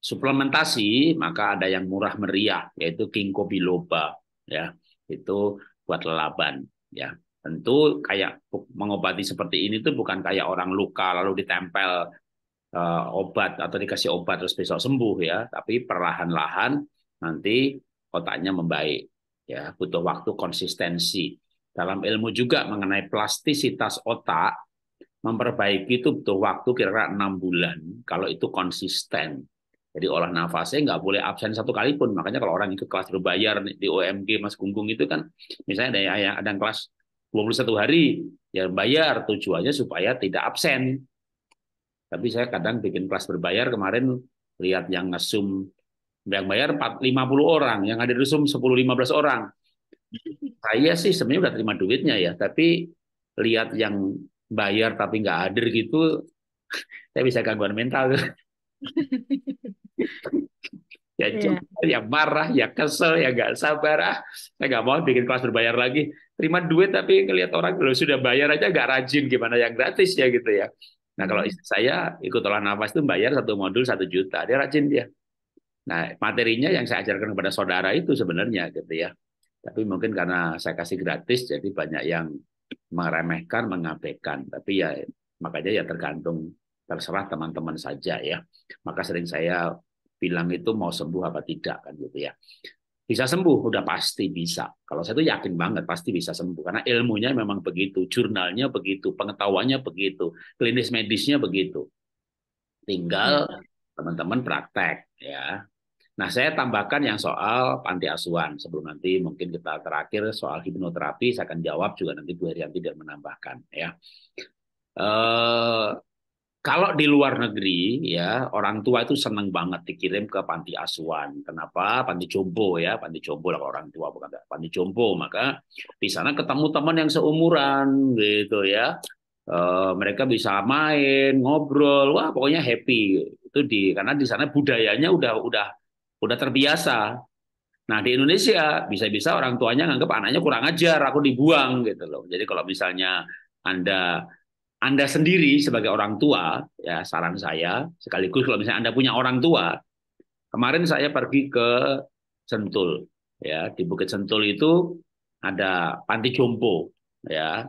[SPEAKER 1] suplementasi maka ada yang murah meriah yaitu ginkgo biloba ya. Itu buat lelaban ya. Tentu kayak mengobati seperti ini tuh bukan kayak orang luka lalu ditempel uh, obat atau dikasih obat terus besok sembuh ya, tapi perlahan-lahan nanti otaknya membaik ya, butuh waktu konsistensi dalam ilmu juga mengenai plastisitas otak, memperbaiki itu butuh waktu kira-kira enam bulan kalau itu konsisten. Jadi olah nafasnya nggak boleh absen satu kali pun. Makanya kalau orang ikut kelas berbayar di OMG Mas Gunggung itu kan, misalnya ada yang ada yang kelas 21 hari, ya bayar tujuannya supaya tidak absen. Tapi saya kadang bikin kelas berbayar kemarin lihat yang ngesum yang bayar 50 orang, yang ada di sepuluh lima 15 orang saya sih sebenarnya udah terima duitnya ya, tapi lihat yang bayar tapi nggak hadir gitu, saya bisa gangguan mental. ya yeah. ya marah, ya kesel, ya nggak sabar. Ah, saya nggak mau bikin kelas berbayar lagi. Terima duit tapi ngelihat orang kalau sudah bayar aja nggak rajin, gimana yang gratis ya gitu ya. Nah kalau hmm. istri saya ikut olah nafas itu bayar satu modul satu juta, dia rajin dia. Nah materinya yang saya ajarkan kepada saudara itu sebenarnya gitu ya. Tapi mungkin karena saya kasih gratis, jadi banyak yang meremehkan, mengabaikan. Tapi ya makanya ya tergantung terserah teman-teman saja ya. Maka sering saya bilang itu mau sembuh apa tidak kan gitu ya. Bisa sembuh, udah pasti bisa. Kalau saya tuh yakin banget pasti bisa sembuh karena ilmunya memang begitu, jurnalnya begitu, pengetahuannya begitu, klinis medisnya begitu. Tinggal hmm. teman-teman praktek ya Nah, saya tambahkan yang soal panti asuhan sebelum nanti mungkin kita terakhir soal hipnoterapi saya akan jawab juga nanti Bu Herianti dan menambahkan ya. E, kalau di luar negeri ya orang tua itu senang banget dikirim ke panti asuhan. Kenapa? Panti jompo ya, panti jompo lah orang tua bukan panti jompo. Maka di sana ketemu teman yang seumuran gitu ya. Uh, mereka bisa main, ngobrol, wah pokoknya happy. Itu di karena di sana budayanya udah udah udah terbiasa. Nah di Indonesia bisa-bisa orang tuanya nganggap anaknya kurang ajar, aku dibuang gitu loh. Jadi kalau misalnya anda anda sendiri sebagai orang tua, ya saran saya sekaligus kalau misalnya anda punya orang tua, kemarin saya pergi ke Sentul, ya di Bukit Sentul itu ada panti jompo, ya.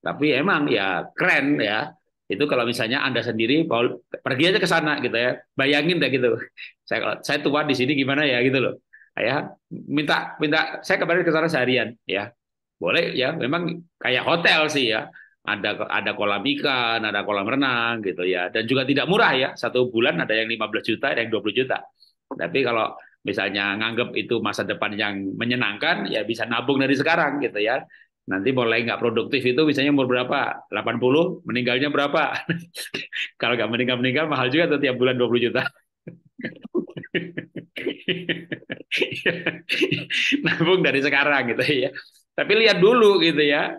[SPEAKER 1] Tapi emang ya keren ya itu kalau misalnya anda sendiri Paul pergi aja ke sana gitu ya bayangin deh gitu saya kalau saya tua di sini gimana ya gitu loh ya minta minta saya kemarin ke sana seharian ya boleh ya memang kayak hotel sih ya ada ada kolam ikan ada kolam renang gitu ya dan juga tidak murah ya satu bulan ada yang 15 juta ada yang 20 juta tapi kalau misalnya nganggep itu masa depan yang menyenangkan ya bisa nabung dari sekarang gitu ya Nanti mulai nggak produktif itu misalnya umur berapa? 80, meninggalnya berapa? Kalau nggak meninggal-meninggal mahal juga tuh tiap bulan 20 juta. Nabung dari sekarang gitu ya. Tapi lihat dulu gitu ya.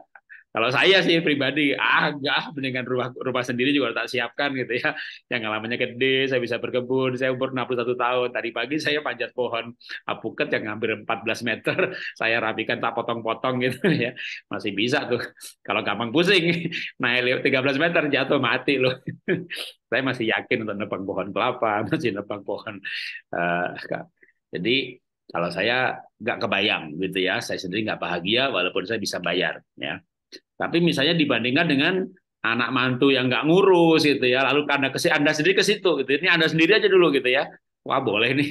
[SPEAKER 1] Kalau saya sih pribadi, ah enggak, mendingan rumah, rumah sendiri juga tak siapkan gitu ya. Yang alamannya gede, saya bisa berkebun, saya umur 61 tahun. Tadi pagi saya panjat pohon apuket yang hampir 14 meter, saya rapikan tak potong-potong gitu ya. Masih bisa tuh. Kalau gampang pusing, naik 13 meter jatuh mati loh. saya masih yakin untuk nebang pohon kelapa, masih nebang pohon. Uh, jadi kalau saya nggak kebayang gitu ya, saya sendiri nggak bahagia walaupun saya bisa bayar ya. Tapi misalnya dibandingkan dengan anak mantu yang nggak ngurus gitu ya, lalu karena ke anda sendiri ke situ gitu. Ini anda sendiri aja dulu gitu ya. Wah boleh nih,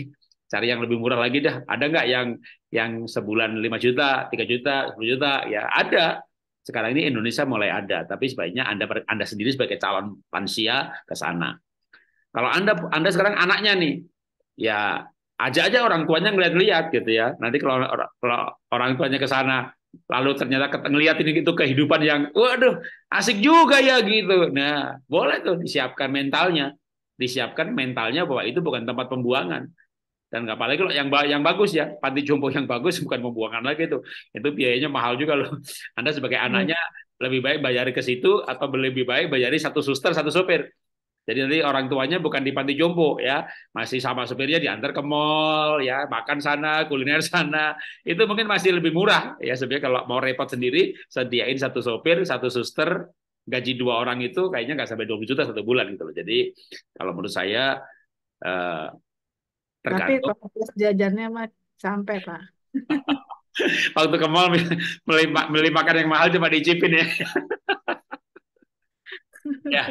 [SPEAKER 1] cari yang lebih murah lagi dah. Ada nggak yang yang sebulan 5 juta, 3 juta, 10 juta? Ya ada. Sekarang ini Indonesia mulai ada, tapi sebaiknya Anda Anda sendiri sebagai calon lansia ke sana. Kalau Anda Anda sekarang anaknya nih, ya aja aja orang tuanya ngeliat ngeliat gitu ya. Nanti kalau, kalau orang tuanya ke sana lalu ternyata ini gitu kehidupan yang waduh asik juga ya gitu nah boleh tuh disiapkan mentalnya disiapkan mentalnya bahwa itu bukan tempat pembuangan dan nggak apalagi kalau yang yang bagus ya panti jompo yang bagus bukan pembuangan lagi itu itu biayanya mahal juga loh anda sebagai anaknya hmm. lebih baik bayari ke situ atau lebih baik bayari satu suster satu sopir jadi nanti orang tuanya bukan di panti jompo ya, masih sama supirnya diantar ke mall ya, makan sana, kuliner sana. Itu mungkin masih lebih murah ya sebenarnya kalau mau repot sendiri sediain satu sopir, satu suster, gaji dua orang itu kayaknya nggak sampai 20 juta satu bulan gitu loh. Jadi kalau menurut saya eh,
[SPEAKER 2] tergantung. Tapi jajannya mah sampai pak.
[SPEAKER 1] Waktu ke mall beli, makan yang mahal cuma diicipin ya. ya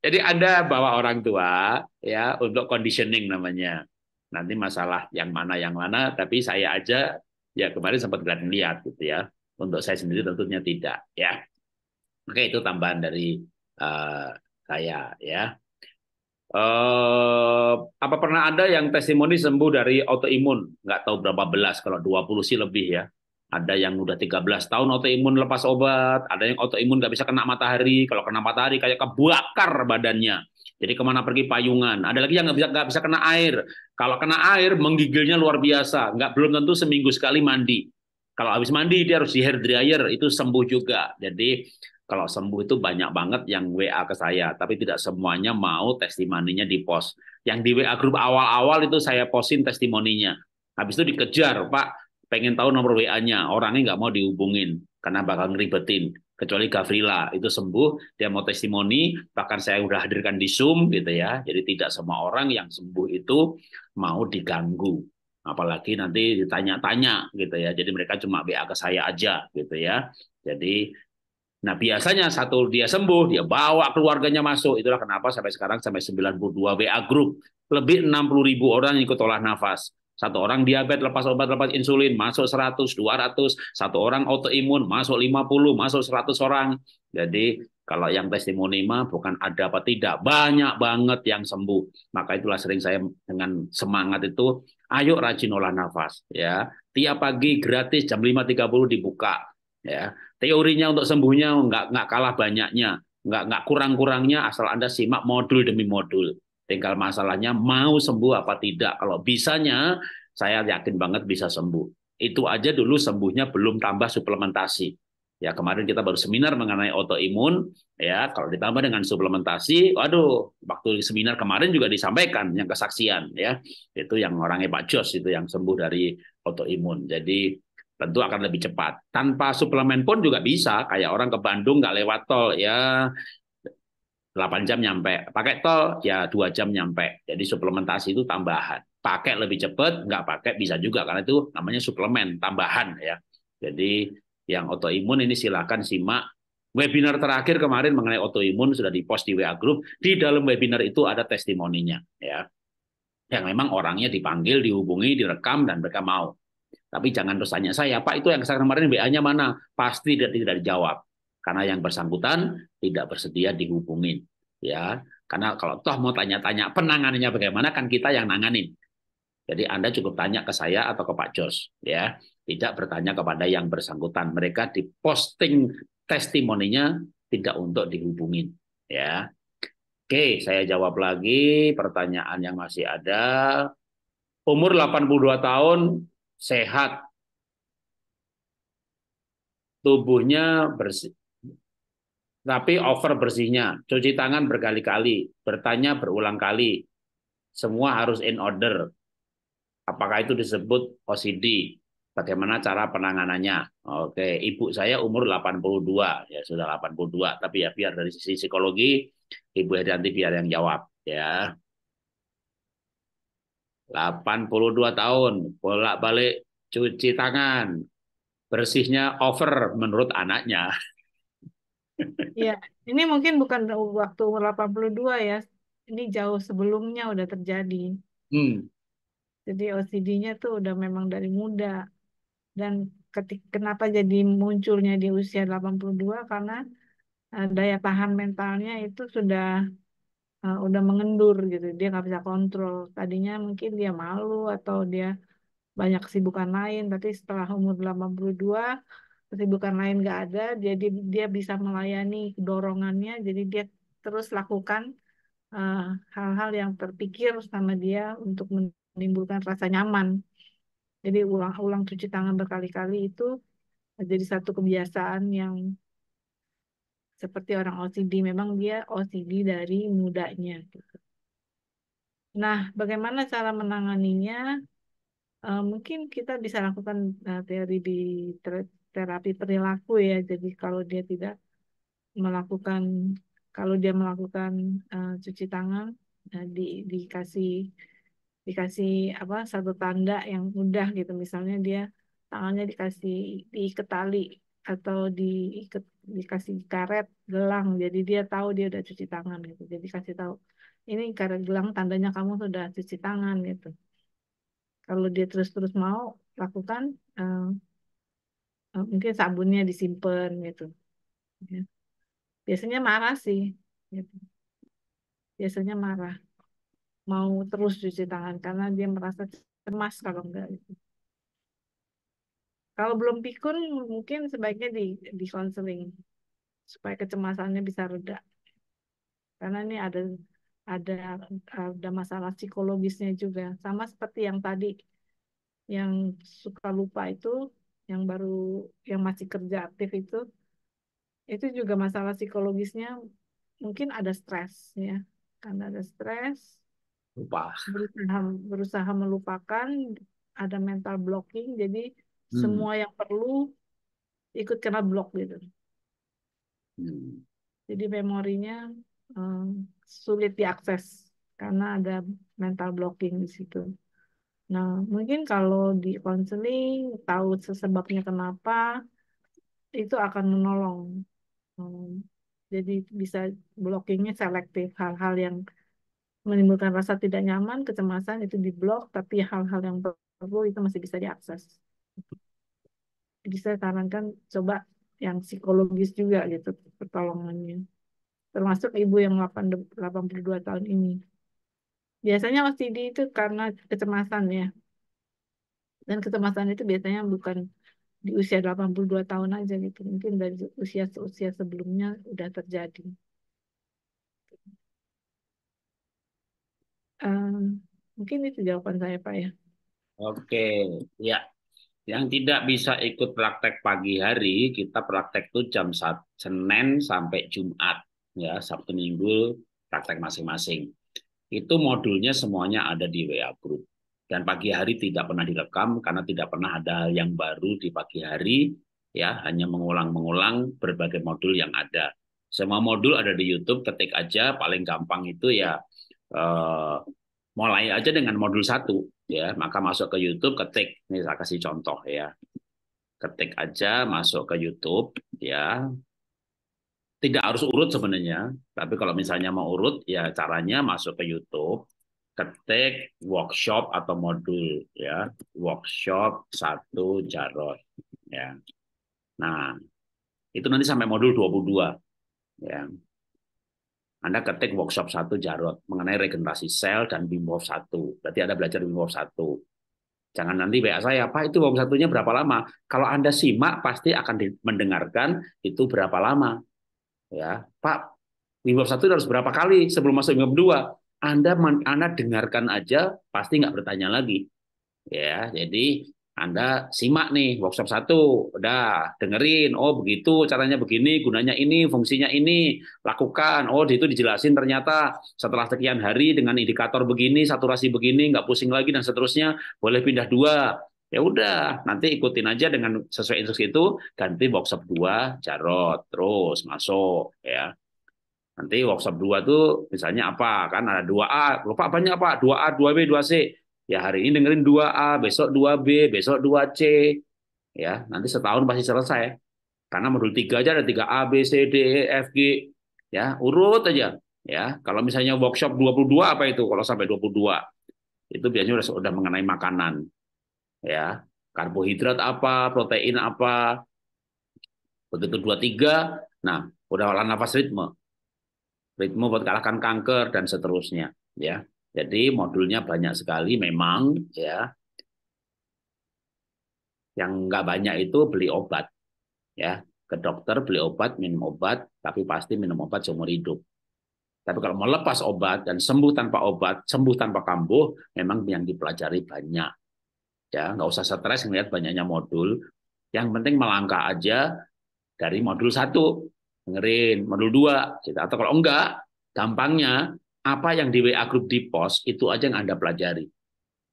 [SPEAKER 1] jadi Anda bawa orang tua ya untuk conditioning namanya. Nanti masalah yang mana yang mana, tapi saya aja ya kemarin sempat gerak lihat gitu ya. Untuk saya sendiri tentunya tidak ya. Oke itu tambahan dari uh, saya ya. Uh, apa pernah ada yang testimoni sembuh dari autoimun? Nggak tahu berapa belas, kalau 20 sih lebih ya ada yang udah 13 tahun autoimun lepas obat, ada yang autoimun nggak bisa kena matahari, kalau kena matahari kayak kebakar badannya. Jadi kemana pergi payungan. Ada lagi yang nggak bisa nggak bisa kena air. Kalau kena air menggigilnya luar biasa. Nggak belum tentu seminggu sekali mandi. Kalau habis mandi dia harus di hair dryer itu sembuh juga. Jadi kalau sembuh itu banyak banget yang WA ke saya, tapi tidak semuanya mau testimoninya di pos. Yang di WA grup awal-awal itu saya posting testimoninya. Habis itu dikejar, Pak, pengen tahu nomor WA-nya, orangnya nggak mau dihubungin karena bakal ngeribetin. Kecuali Gavrila itu sembuh, dia mau testimoni, bahkan saya udah hadirkan di Zoom gitu ya. Jadi tidak semua orang yang sembuh itu mau diganggu. Apalagi nanti ditanya-tanya gitu ya. Jadi mereka cuma WA ke saya aja gitu ya. Jadi Nah biasanya satu dia sembuh, dia bawa keluarganya masuk. Itulah kenapa sampai sekarang sampai 92 WA grup Lebih 60 ribu orang yang ikut olah nafas. Satu orang diabetes lepas obat lepas insulin masuk 100, 200, satu orang autoimun masuk 50, masuk 100 orang. Jadi kalau yang testimoni mah bukan ada apa tidak, banyak banget yang sembuh. Maka itulah sering saya dengan semangat itu, ayo rajin olah nafas ya. Tiap pagi gratis jam 5.30 dibuka ya. Teorinya untuk sembuhnya nggak nggak kalah banyaknya, nggak nggak kurang-kurangnya asal Anda simak modul demi modul. Tinggal masalahnya mau sembuh apa tidak. Kalau bisanya, saya yakin banget bisa sembuh. Itu aja dulu sembuhnya belum tambah suplementasi. Ya kemarin kita baru seminar mengenai autoimun, ya kalau ditambah dengan suplementasi, waduh waktu seminar kemarin juga disampaikan yang kesaksian, ya itu yang orangnya Pak Jos itu yang sembuh dari autoimun. Jadi tentu akan lebih cepat. Tanpa suplemen pun juga bisa, kayak orang ke Bandung nggak lewat tol, ya 8 jam nyampe. Pakai tol ya 2 jam nyampe. Jadi suplementasi itu tambahan. Pakai lebih cepat, nggak pakai bisa juga karena itu namanya suplemen tambahan ya. Jadi yang autoimun ini silakan simak webinar terakhir kemarin mengenai autoimun sudah dipost di WA group. Di dalam webinar itu ada testimoninya ya. Yang memang orangnya dipanggil, dihubungi, direkam dan mereka mau. Tapi jangan terus tanya saya, Pak itu yang kemarin WA-nya mana? Pasti tidak, tidak dijawab. Karena yang bersangkutan tidak bersedia dihubungin ya karena kalau toh mau tanya-tanya penanganannya bagaimana kan kita yang nanganin jadi Anda cukup tanya ke saya atau ke Pak Jos ya tidak bertanya kepada yang bersangkutan mereka diposting testimoninya tidak untuk dihubungin ya Oke saya jawab lagi pertanyaan yang masih ada umur 82 tahun sehat tubuhnya bersih tapi over bersihnya, cuci tangan berkali-kali, bertanya berulang kali, semua harus in order. Apakah itu disebut OCD? Bagaimana cara penanganannya? Oke, ibu saya umur 82, ya sudah 82, tapi ya biar dari sisi psikologi, ibu Herianti biar yang jawab, ya. 82 tahun, bolak-balik cuci tangan, bersihnya over menurut anaknya.
[SPEAKER 2] Iya, ini mungkin bukan waktu umur 82 ya. Ini jauh sebelumnya udah terjadi. Hmm. Jadi OCD-nya tuh udah memang dari muda. Dan ketik, kenapa jadi munculnya di usia 82 karena uh, daya tahan mentalnya itu sudah uh, udah mengendur gitu. Dia nggak bisa kontrol. Tadinya mungkin dia malu atau dia banyak kesibukan lain, tapi setelah umur 82 kesibukan lain nggak ada jadi dia bisa melayani dorongannya jadi dia terus lakukan eh, hal-hal uh, yang terpikir sama dia untuk menimbulkan rasa nyaman jadi ulang-ulang cuci tangan berkali-kali itu jadi satu kebiasaan yang seperti orang OCD memang dia OCD dari mudanya gitu. Nah, bagaimana cara menanganinya? Uh, mungkin kita bisa lakukan uh, teori di terapi perilaku ya. Jadi kalau dia tidak melakukan kalau dia melakukan uh, cuci tangan uh, di dikasih dikasih apa satu tanda yang mudah gitu misalnya dia tangannya dikasih diikat tali atau diikat dikasih karet gelang jadi dia tahu dia udah cuci tangan gitu jadi kasih tahu ini karet gelang tandanya kamu sudah cuci tangan gitu kalau dia terus-terus mau lakukan uh, Eh, mungkin sabunnya disimpan gitu. Ya. Biasanya marah sih. Gitu. Biasanya marah. Mau terus cuci tangan karena dia merasa cemas kalau enggak gitu. Kalau belum pikun mungkin sebaiknya di di counseling supaya kecemasannya bisa reda. Karena ini ada ada ada masalah psikologisnya juga sama seperti yang tadi yang suka lupa itu yang baru yang masih kerja aktif itu itu juga masalah psikologisnya mungkin ada stres ya karena ada stres
[SPEAKER 1] berusaha
[SPEAKER 2] berusaha melupakan ada mental blocking jadi hmm. semua yang perlu ikut kena blok gitu hmm. jadi memorinya um, sulit diakses karena ada mental blocking di situ Nah, mungkin kalau di konseling tahu sesebabnya kenapa itu akan menolong. Hmm, jadi bisa blockingnya selektif hal-hal yang menimbulkan rasa tidak nyaman, kecemasan itu diblok, tapi hal-hal yang perlu itu masih bisa diakses. Jadi saya sarankan coba yang psikologis juga gitu pertolongannya. Termasuk ibu yang 82 tahun ini. Biasanya OCD itu karena kecemasan ya. Dan kecemasan itu biasanya bukan di usia 82 tahun aja gitu. Mungkin dari usia-usia sebelumnya udah terjadi. Um, mungkin itu jawaban saya Pak ya.
[SPEAKER 1] Oke, ya. Yang tidak bisa ikut praktek pagi hari, kita praktek tuh jam Senin sampai Jumat. Ya, Sabtu Minggu praktek masing-masing itu modulnya semuanya ada di WA group. Dan pagi hari tidak pernah direkam karena tidak pernah ada yang baru di pagi hari, ya hanya mengulang-mengulang berbagai modul yang ada. Semua modul ada di YouTube, ketik aja paling gampang itu ya eh, mulai aja dengan modul satu, ya maka masuk ke YouTube, ketik, ini saya kasih contoh ya, ketik aja masuk ke YouTube, ya tidak harus urut sebenarnya, tapi kalau misalnya mau urut ya caranya masuk ke YouTube, ketik workshop atau modul ya, workshop satu jarot ya. Nah, itu nanti sampai modul 22 ya. Anda ketik workshop satu Jarot mengenai regenerasi sel dan Wim Hof Berarti Anda belajar Wim Hof Jangan nanti WA saya, Pak itu Wim Hof satunya berapa lama? Kalau Anda simak pasti akan mendengarkan itu berapa lama ya Pak di bab satu harus berapa kali sebelum masuk bab dua Anda Anda dengarkan aja pasti nggak bertanya lagi ya jadi anda simak nih workshop satu, udah dengerin, oh begitu caranya begini, gunanya ini, fungsinya ini, lakukan. Oh di itu dijelasin ternyata setelah sekian hari dengan indikator begini, saturasi begini, nggak pusing lagi dan seterusnya, boleh pindah dua. Ya udah, nanti ikutin aja dengan sesuai instruksi itu, ganti workshop dua, Jarot, terus masuk ya. Nanti workshop dua tuh misalnya apa? Kan ada dua a lupa banyak apa? dua a dua b dua c Ya hari ini dengerin dua a besok dua b besok dua c Ya, nanti setahun pasti selesai. Karena modul tiga aja ada tiga a B, C, D, E, F, G. Ya, urut aja. Ya, kalau misalnya workshop 22 apa itu? Kalau sampai 22 itu biasanya sudah sudah mengenai makanan ya karbohidrat apa protein apa begitu dua tiga nah udah olah nafas ritme ritme buat kalahkan kanker dan seterusnya ya jadi modulnya banyak sekali memang ya yang nggak banyak itu beli obat ya ke dokter beli obat minum obat tapi pasti minum obat seumur hidup tapi kalau melepas obat dan sembuh tanpa obat, sembuh tanpa kambuh, memang yang dipelajari banyak ya nggak usah stres melihat banyaknya modul yang penting melangkah aja dari modul satu dengerin modul dua gitu. atau kalau enggak gampangnya apa yang di WA grup di pos itu aja yang Anda pelajari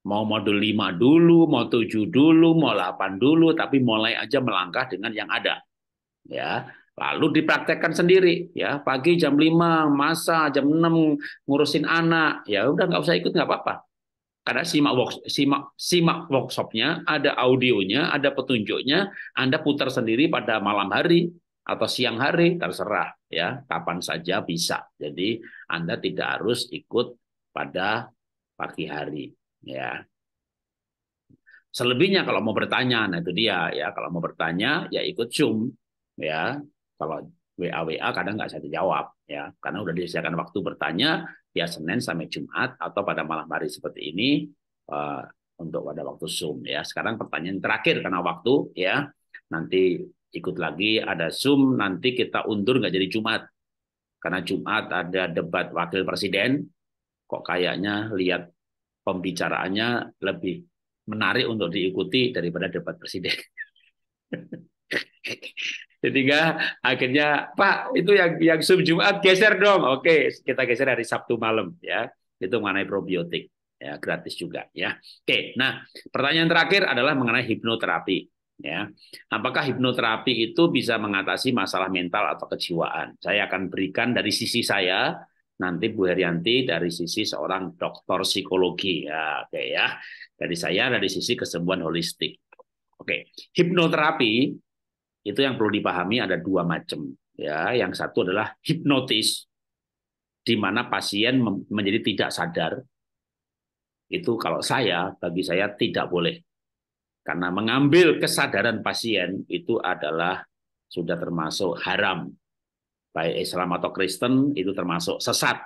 [SPEAKER 1] mau modul lima dulu, mau tujuh dulu, mau delapan dulu, tapi mulai aja melangkah dengan yang ada. Ya, lalu dipraktekkan sendiri ya pagi jam lima masa jam enam ngurusin anak ya udah nggak usah ikut nggak apa-apa karena simak work, simak simak workshopnya, ada audionya, ada petunjuknya, Anda putar sendiri pada malam hari atau siang hari terserah ya, kapan saja bisa. Jadi Anda tidak harus ikut pada pagi hari ya. Selebihnya kalau mau bertanya, nah itu dia ya. Kalau mau bertanya ya ikut Zoom ya. Kalau WA WA kadang nggak saya jawab ya karena udah disediakan waktu bertanya ya Senin sampai Jumat atau pada malam hari seperti ini uh, untuk pada waktu Zoom ya. Sekarang pertanyaan terakhir karena waktu ya. Nanti ikut lagi ada Zoom nanti kita undur nggak jadi Jumat. Karena Jumat ada debat wakil presiden kok kayaknya lihat pembicaraannya lebih menarik untuk diikuti daripada debat presiden. Ketiga, akhirnya Pak itu yang yang sub Jumat geser dong. Oke, kita geser hari Sabtu malam ya. Itu mengenai probiotik ya gratis juga ya. Oke, nah pertanyaan terakhir adalah mengenai hipnoterapi ya. Apakah hipnoterapi itu bisa mengatasi masalah mental atau kejiwaan? Saya akan berikan dari sisi saya nanti Bu Herianti dari sisi seorang dokter psikologi ya, oke ya. Dari saya dari sisi kesembuhan holistik. Oke, hipnoterapi itu yang perlu dipahami ada dua macam ya yang satu adalah hipnotis di mana pasien menjadi tidak sadar itu kalau saya bagi saya tidak boleh karena mengambil kesadaran pasien itu adalah sudah termasuk haram baik Islam atau Kristen itu termasuk sesat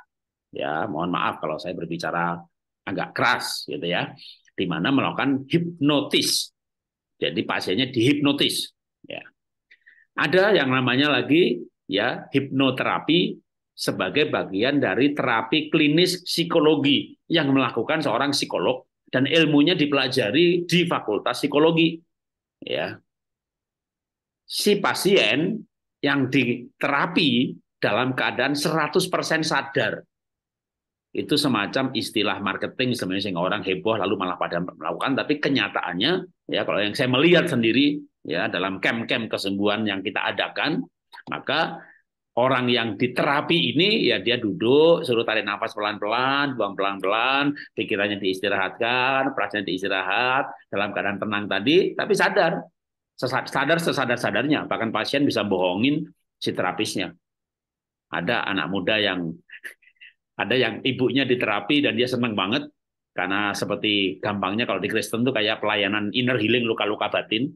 [SPEAKER 1] ya mohon maaf kalau saya berbicara agak keras gitu ya di mana melakukan hipnotis jadi pasiennya dihipnotis ada yang namanya lagi ya hipnoterapi sebagai bagian dari terapi klinis psikologi yang melakukan seorang psikolog dan ilmunya dipelajari di fakultas psikologi. Ya. Si pasien yang diterapi dalam keadaan 100% sadar. Itu semacam istilah marketing sebenarnya sehingga orang heboh lalu malah pada melakukan tapi kenyataannya ya kalau yang saya melihat sendiri ya dalam kem-kem kesembuhan yang kita adakan, maka orang yang diterapi ini ya dia duduk suruh tarik nafas pelan-pelan, buang pelan-pelan, pikirannya diistirahatkan, perasaannya diistirahat dalam keadaan tenang tadi, tapi sadar sadar sesadar sadarnya bahkan pasien bisa bohongin si terapisnya ada anak muda yang ada yang ibunya diterapi dan dia senang banget karena seperti gampangnya kalau di Kristen tuh kayak pelayanan inner healing luka-luka batin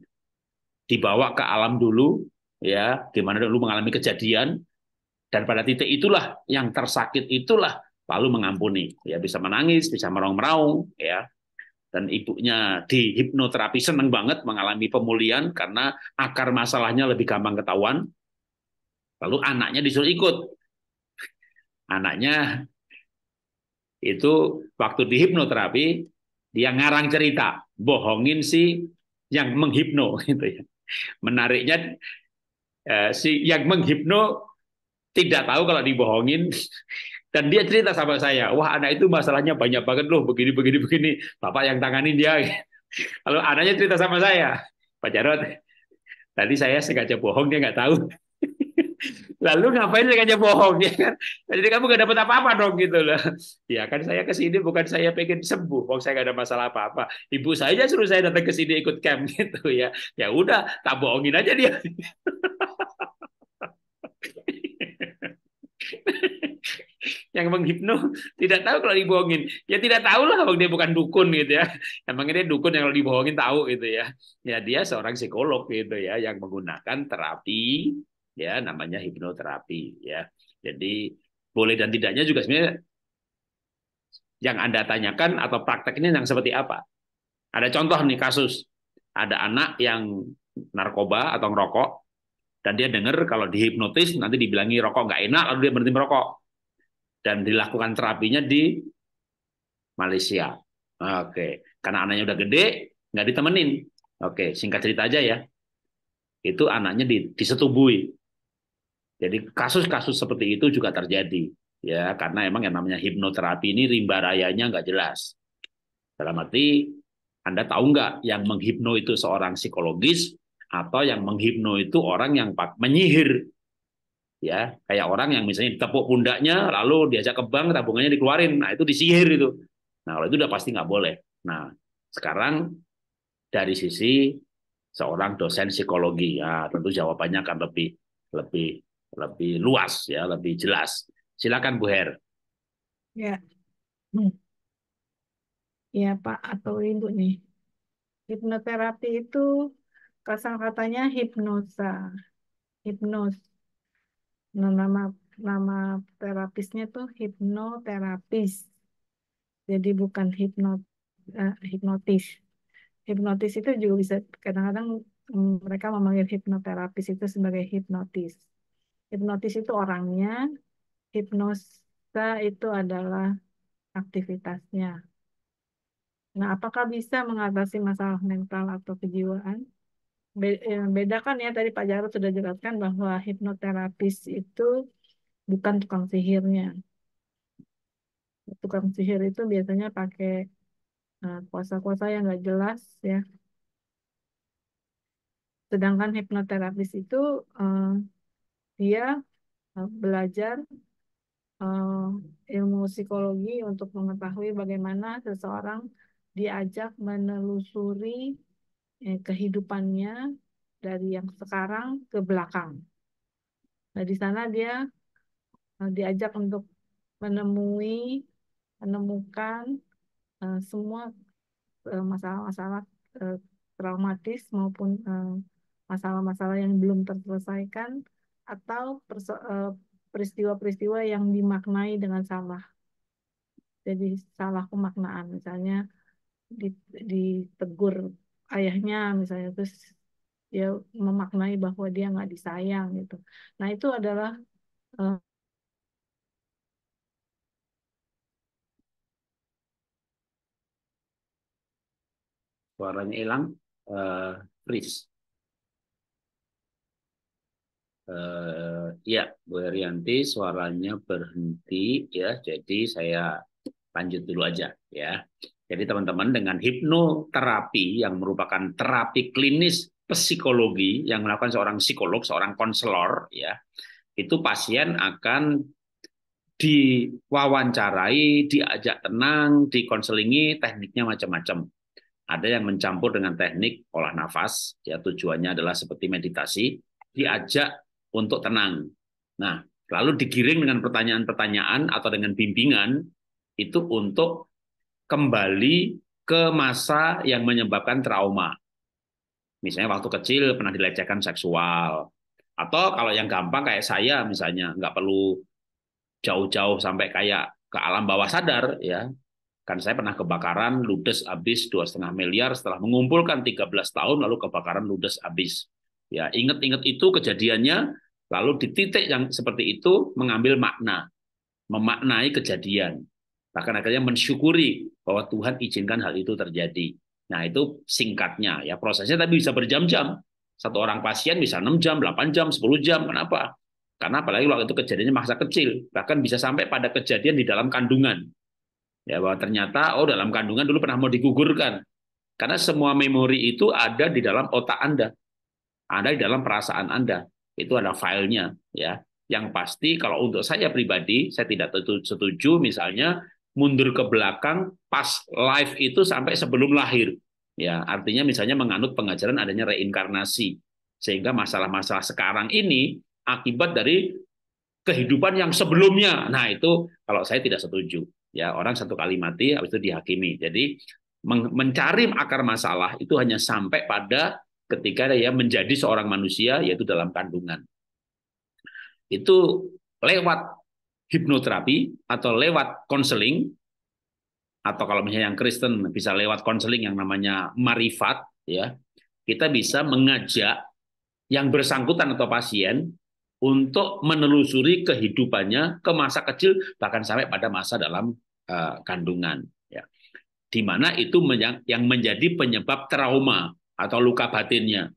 [SPEAKER 1] dibawa ke alam dulu ya gimana dulu mengalami kejadian dan pada titik itulah yang tersakit itulah lalu mengampuni ya bisa menangis bisa merong meraung ya dan ibunya di hipnoterapi seneng banget mengalami pemulihan karena akar masalahnya lebih gampang ketahuan lalu anaknya disuruh ikut anaknya itu waktu di hipnoterapi dia ngarang cerita bohongin si yang menghipno gitu ya Menariknya eh, si yang menghipno tidak tahu kalau dibohongin dan dia cerita sama saya, wah anak itu masalahnya banyak banget loh, begini begini begini, bapak yang tanganin dia. Lalu anaknya cerita sama saya, Pak Jarod tadi saya sengaja bohong dia nggak tahu. Lalu ngapain dia bohong ya kan? Jadi kamu gak dapat apa-apa dong gitu loh. Ya kan saya ke sini bukan saya pengen sembuh, bohong saya gak ada masalah apa-apa. Ibu saya suruh saya datang ke sini ikut camp gitu ya. Ya udah, tak bohongin aja dia. yang menghipno tidak tahu kalau dibohongin ya tidak tahu lah bang dia bukan dukun gitu ya emang dia dukun yang kalau dibohongin tahu gitu ya ya dia seorang psikolog gitu ya yang menggunakan terapi ya namanya hipnoterapi ya. Jadi boleh dan tidaknya juga sebenarnya yang Anda tanyakan atau praktek ini yang seperti apa. Ada contoh nih kasus ada anak yang narkoba atau ngerokok dan dia dengar kalau dihipnotis nanti dibilangi rokok nggak enak lalu dia berhenti merokok dan dilakukan terapinya di Malaysia. Oke, karena anaknya udah gede nggak ditemenin. Oke, singkat cerita aja ya. Itu anaknya disetubui jadi kasus-kasus seperti itu juga terjadi ya karena emang yang namanya hipnoterapi ini rimba rayanya nggak jelas. Dalam arti Anda tahu nggak yang menghipno itu seorang psikologis atau yang menghipno itu orang yang menyihir ya kayak orang yang misalnya tepuk pundaknya lalu diajak ke bank tabungannya dikeluarin nah itu disihir itu nah kalau itu udah pasti nggak boleh nah sekarang dari sisi seorang dosen psikologi ya tentu jawabannya akan lebih lebih lebih luas ya, lebih jelas. Silakan Bu Her.
[SPEAKER 2] Ya. Hmm. Ya Pak atau Ibu nih. Hipnoterapi itu kasar katanya hipnosa. Hipnos. Nah, nama nama terapisnya tuh hipnoterapis. Jadi bukan hipnot uh, hipnotis. Hipnotis itu juga bisa kadang-kadang mm, mereka memanggil hipnoterapis itu sebagai hipnotis. Hipnotis itu orangnya, hipnosa itu adalah aktivitasnya. Nah, apakah bisa mengatasi masalah mental atau kejiwaan? Ya, Bedakan ya, tadi Pak Jarod sudah jelaskan bahwa hipnoterapis itu bukan tukang sihirnya. Tukang sihir itu biasanya pakai eh, kuasa-kuasa yang nggak jelas ya. Sedangkan hipnoterapis itu eh, dia eh, belajar uh, ilmu psikologi untuk mengetahui bagaimana seseorang diajak menelusuri eh, kehidupannya dari yang sekarang ke belakang. Nah, di sana dia uh, diajak untuk menemui, menemukan uh, semua masalah-masalah uh, traumatis maupun masalah-masalah yang belum terselesaikan atau eh, peristiwa-peristiwa yang dimaknai dengan salah. Jadi salah pemaknaan, misalnya ditegur ayahnya misalnya terus dia memaknai bahwa dia nggak disayang gitu. Nah itu adalah eh,
[SPEAKER 1] suaranya hilang, uh, freeze. Uh, ya, Bu Herianti suaranya berhenti ya. Jadi saya lanjut dulu aja ya. Jadi teman-teman dengan hipnoterapi yang merupakan terapi klinis psikologi yang melakukan seorang psikolog, seorang konselor ya. Itu pasien akan diwawancarai, diajak tenang, dikonselingi, tekniknya macam-macam. Ada yang mencampur dengan teknik olah nafas, ya tujuannya adalah seperti meditasi, diajak untuk tenang. Nah, lalu digiring dengan pertanyaan-pertanyaan atau dengan bimbingan itu untuk kembali ke masa yang menyebabkan trauma. Misalnya waktu kecil pernah dilecehkan seksual, atau kalau yang gampang kayak saya misalnya nggak perlu jauh-jauh sampai kayak ke alam bawah sadar ya kan saya pernah kebakaran ludes abis dua miliar setelah mengumpulkan 13 tahun lalu kebakaran ludes abis. ya ingat inget itu kejadiannya Lalu di titik yang seperti itu mengambil makna, memaknai kejadian. Bahkan akhirnya mensyukuri bahwa Tuhan izinkan hal itu terjadi. Nah, itu singkatnya ya prosesnya tapi bisa berjam-jam. Satu orang pasien bisa 6 jam, 8 jam, 10 jam. Kenapa? Karena apalagi waktu itu kejadiannya masa kecil, bahkan bisa sampai pada kejadian di dalam kandungan. Ya, bahwa ternyata oh dalam kandungan dulu pernah mau digugurkan. Karena semua memori itu ada di dalam otak Anda. Ada di dalam perasaan Anda itu ada filenya ya yang pasti kalau untuk saya pribadi saya tidak setuju misalnya mundur ke belakang pas live itu sampai sebelum lahir ya artinya misalnya menganut pengajaran adanya reinkarnasi sehingga masalah-masalah sekarang ini akibat dari kehidupan yang sebelumnya nah itu kalau saya tidak setuju ya orang satu kali mati habis itu dihakimi jadi mencari akar masalah itu hanya sampai pada ketika dia menjadi seorang manusia yaitu dalam kandungan. Itu lewat hipnoterapi atau lewat konseling atau kalau misalnya yang Kristen bisa lewat konseling yang namanya marifat ya. Kita bisa mengajak yang bersangkutan atau pasien untuk menelusuri kehidupannya ke masa kecil bahkan sampai pada masa dalam uh, kandungan ya. Di mana itu yang menjadi penyebab trauma atau luka batinnya.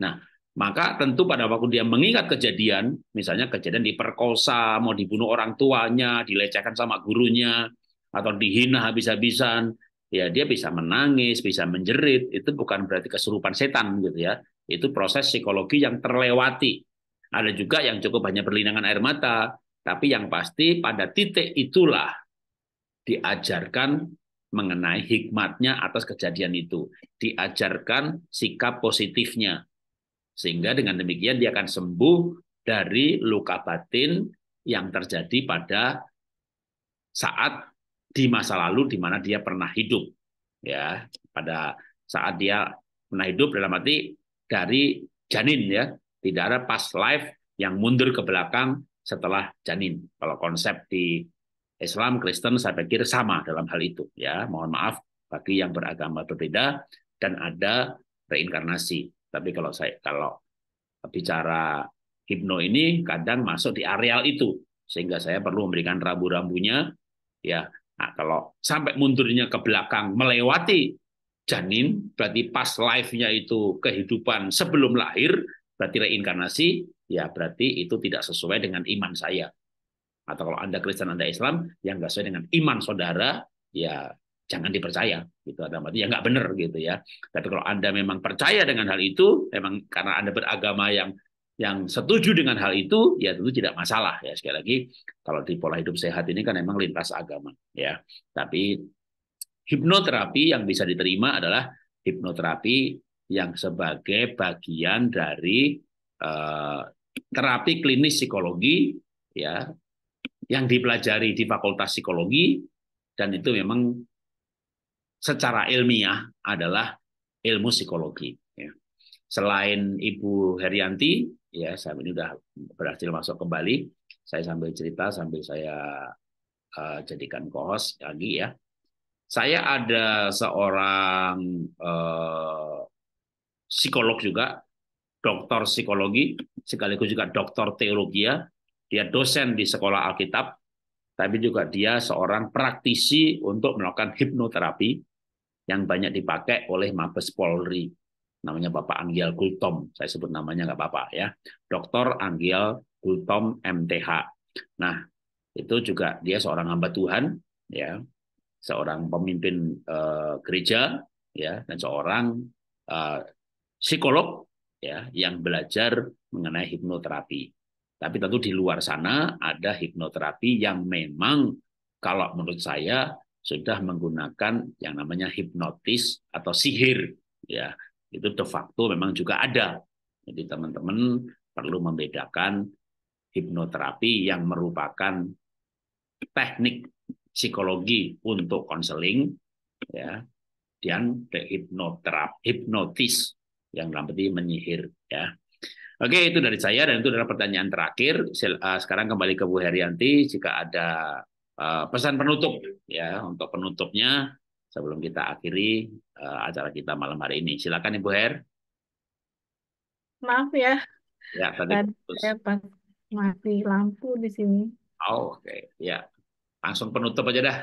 [SPEAKER 1] Nah, maka tentu pada waktu dia mengingat kejadian, misalnya kejadian diperkosa, mau dibunuh orang tuanya, dilecehkan sama gurunya, atau dihina habis-habisan, ya dia bisa menangis, bisa menjerit. Itu bukan berarti kesurupan setan gitu ya. Itu proses psikologi yang terlewati. Ada juga yang cukup banyak berlinangan air mata, tapi yang pasti pada titik itulah diajarkan mengenai hikmatnya atas kejadian itu. Diajarkan sikap positifnya. Sehingga dengan demikian dia akan sembuh dari luka batin yang terjadi pada saat di masa lalu di mana dia pernah hidup. Ya, pada saat dia pernah hidup dalam arti dari janin ya, tidak ada past life yang mundur ke belakang setelah janin. Kalau konsep di Islam, Kristen saya pikir sama dalam hal itu ya. Mohon maaf bagi yang beragama berbeda dan ada reinkarnasi. Tapi kalau saya kalau bicara hipno ini kadang masuk di areal itu sehingga saya perlu memberikan rambu-rambunya ya. Nah, kalau sampai mundurnya ke belakang melewati janin berarti pas life-nya itu kehidupan sebelum lahir berarti reinkarnasi ya berarti itu tidak sesuai dengan iman saya atau kalau Anda Kristen, Anda Islam, yang nggak sesuai dengan iman saudara, ya jangan dipercaya gitu ada mati ya nggak benar gitu ya tapi kalau anda memang percaya dengan hal itu memang karena anda beragama yang yang setuju dengan hal itu ya tentu tidak masalah ya sekali lagi kalau di pola hidup sehat ini kan memang lintas agama ya tapi hipnoterapi yang bisa diterima adalah hipnoterapi yang sebagai bagian dari uh, terapi klinis psikologi ya yang dipelajari di Fakultas Psikologi dan itu memang secara ilmiah adalah ilmu psikologi. Ya. Selain Ibu Herianti, ya saya ini sudah berhasil masuk kembali. Saya sambil cerita sambil saya uh, jadikan kohos lagi ya. Saya ada seorang uh, psikolog juga, doktor psikologi sekaligus juga doktor teologi ya dia dosen di sekolah Alkitab, tapi juga dia seorang praktisi untuk melakukan hipnoterapi yang banyak dipakai oleh Mabes Polri. Namanya Bapak Anggiel Kultom, saya sebut namanya nggak apa-apa ya. Dr. Anggiel Kultom MTH. Nah, itu juga dia seorang hamba Tuhan, ya, seorang pemimpin uh, gereja, ya, dan seorang uh, psikolog ya yang belajar mengenai hipnoterapi. Tapi tentu di luar sana ada hipnoterapi yang memang kalau menurut saya sudah menggunakan yang namanya hipnotis atau sihir ya itu de facto memang juga ada jadi teman-teman perlu membedakan hipnoterapi yang merupakan teknik psikologi untuk konseling ya dan hipnoterapi hipnotis yang dalam menyihir ya Oke, itu dari saya dan itu adalah pertanyaan terakhir. Eh, sekarang kembali ke Bu Herianti jika ada eh, pesan penutup ya untuk penutupnya sebelum kita akhiri eh, acara kita malam hari ini. Silakan Ibu Her. Maaf ya. Ya, tadi saya
[SPEAKER 2] pas mati lampu di sini.
[SPEAKER 1] Oh, oke. Okay. Ya. Langsung penutup aja dah.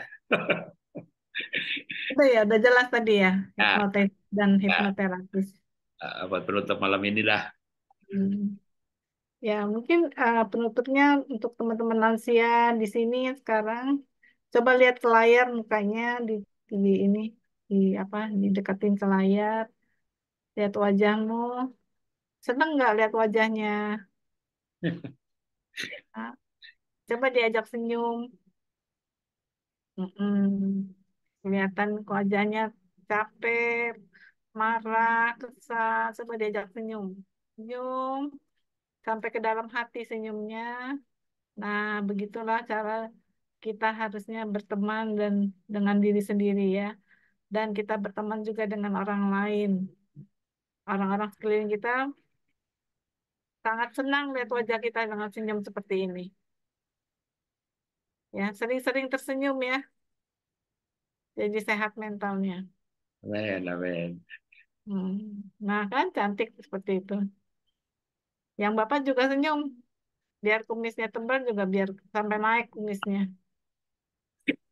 [SPEAKER 2] itu ya udah jelas tadi ya, ya. hipnotis dan ya. hipnoterapis.
[SPEAKER 1] Nah, buat penutup malam inilah.
[SPEAKER 2] Hmm. Ya, mungkin uh, penutupnya untuk teman-teman lansia di sini sekarang coba lihat ke layar mukanya di, di ini di apa didekatin ke layar, lihat wajahmu. Seneng nggak lihat wajahnya? nah, Coba diajak senyum. Mm-mm. Kelihatan wajahnya capek, marah, kesal. Coba diajak senyum senyum sampai ke dalam hati senyumnya. Nah, begitulah cara kita harusnya berteman dan dengan diri sendiri ya. Dan kita berteman juga dengan orang lain. Orang-orang sekeliling kita sangat senang lihat wajah kita dengan senyum seperti ini. Ya, sering-sering tersenyum ya. Jadi sehat mentalnya.
[SPEAKER 1] Amin, amin.
[SPEAKER 2] Hmm. Nah, kan cantik seperti itu. Yang Bapak juga senyum. Biar kumisnya tebal juga biar sampai naik kumisnya.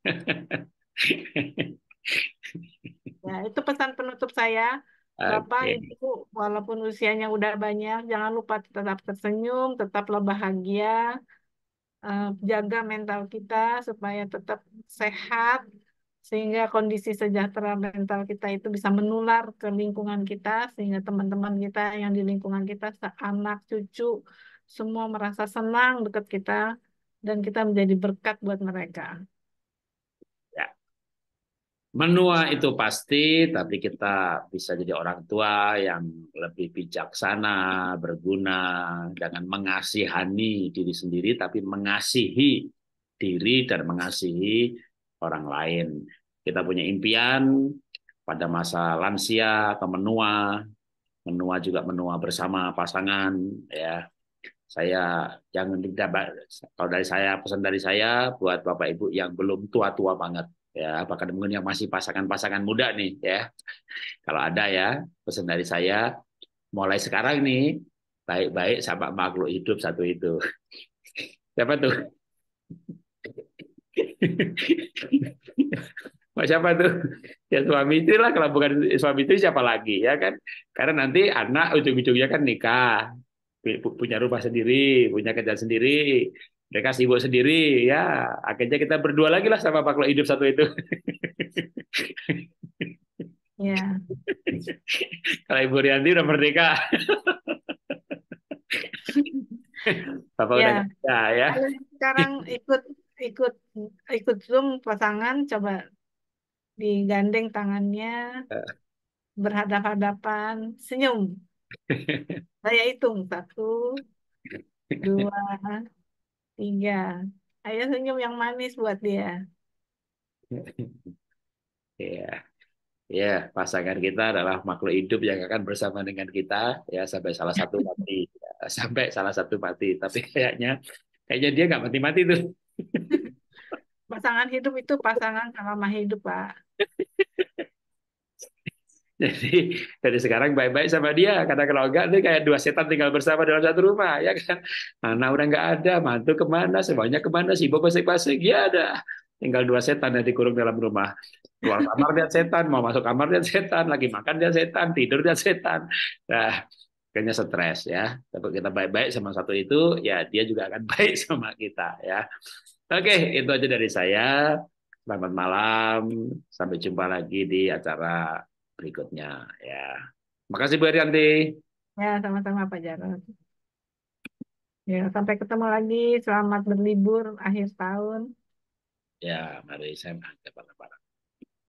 [SPEAKER 2] ya, itu pesan penutup saya. Bapak, okay. Ibu, walaupun usianya udah banyak, jangan lupa tetap tersenyum, tetaplah bahagia, eh, jaga mental kita supaya tetap sehat, sehingga kondisi sejahtera mental kita itu bisa menular ke lingkungan kita sehingga teman-teman kita yang di lingkungan kita anak cucu semua merasa senang dekat kita dan kita menjadi berkat buat mereka ya.
[SPEAKER 1] menua itu pasti tapi kita bisa jadi orang tua yang lebih bijaksana berguna dengan mengasihani diri sendiri tapi mengasihi diri dan mengasihi orang lain. Kita punya impian pada masa lansia atau menua, menua juga menua bersama pasangan ya. Saya jangan tidak kalau dari saya pesan dari saya buat Bapak Ibu yang belum tua-tua banget ya Apakah mungkin yang masih pasangan-pasangan muda nih ya kalau ada ya pesan dari saya mulai sekarang nih baik-baik sahabat makhluk hidup satu itu siapa tuh Mas siapa tuh? Ya suami itu lah, kalau bukan suami itu siapa lagi ya kan? Karena nanti anak ujung-ujungnya kan nikah, punya rumah sendiri, punya kerja sendiri, mereka sibuk sendiri ya. Akhirnya kita berdua lagi lah sama Pak hidup satu itu.
[SPEAKER 2] Ya.
[SPEAKER 1] kalau Ibu Rianti udah merdeka. Bapak ya. udah ya. Kalau
[SPEAKER 2] sekarang ikut ikut ikut zoom pasangan coba digandeng tangannya eh. berhadapan hadapan senyum saya hitung satu dua tiga ayo senyum yang manis buat dia
[SPEAKER 1] ya ya pasangan kita adalah makhluk hidup yang akan bersama dengan kita ya sampai salah satu mati sampai salah satu mati tapi kayaknya kayaknya dia nggak mati-mati tuh
[SPEAKER 2] pasangan hidup itu pasangan selama hidup pak
[SPEAKER 1] jadi dari sekarang baik-baik sama dia karena kalau enggak itu kayak dua setan tinggal bersama dalam satu rumah ya kan mana udah nggak ada mantu kemana semuanya kemana bapak masing-masing ya ada tinggal dua setan yang dikurung dalam rumah keluar kamar lihat setan mau masuk kamar lihat setan lagi makan lihat setan tidur lihat setan nah kayaknya stres ya. Tapi kita baik-baik sama satu itu, ya dia juga akan baik sama kita ya. Oke, itu aja dari saya. Selamat malam, sampai jumpa lagi di acara berikutnya ya. Makasih Bu Arianti.
[SPEAKER 2] Ya, sama-sama Pak Jarod. Ya, sampai ketemu lagi. Selamat berlibur akhir tahun.
[SPEAKER 1] Ya, mari saya angkat para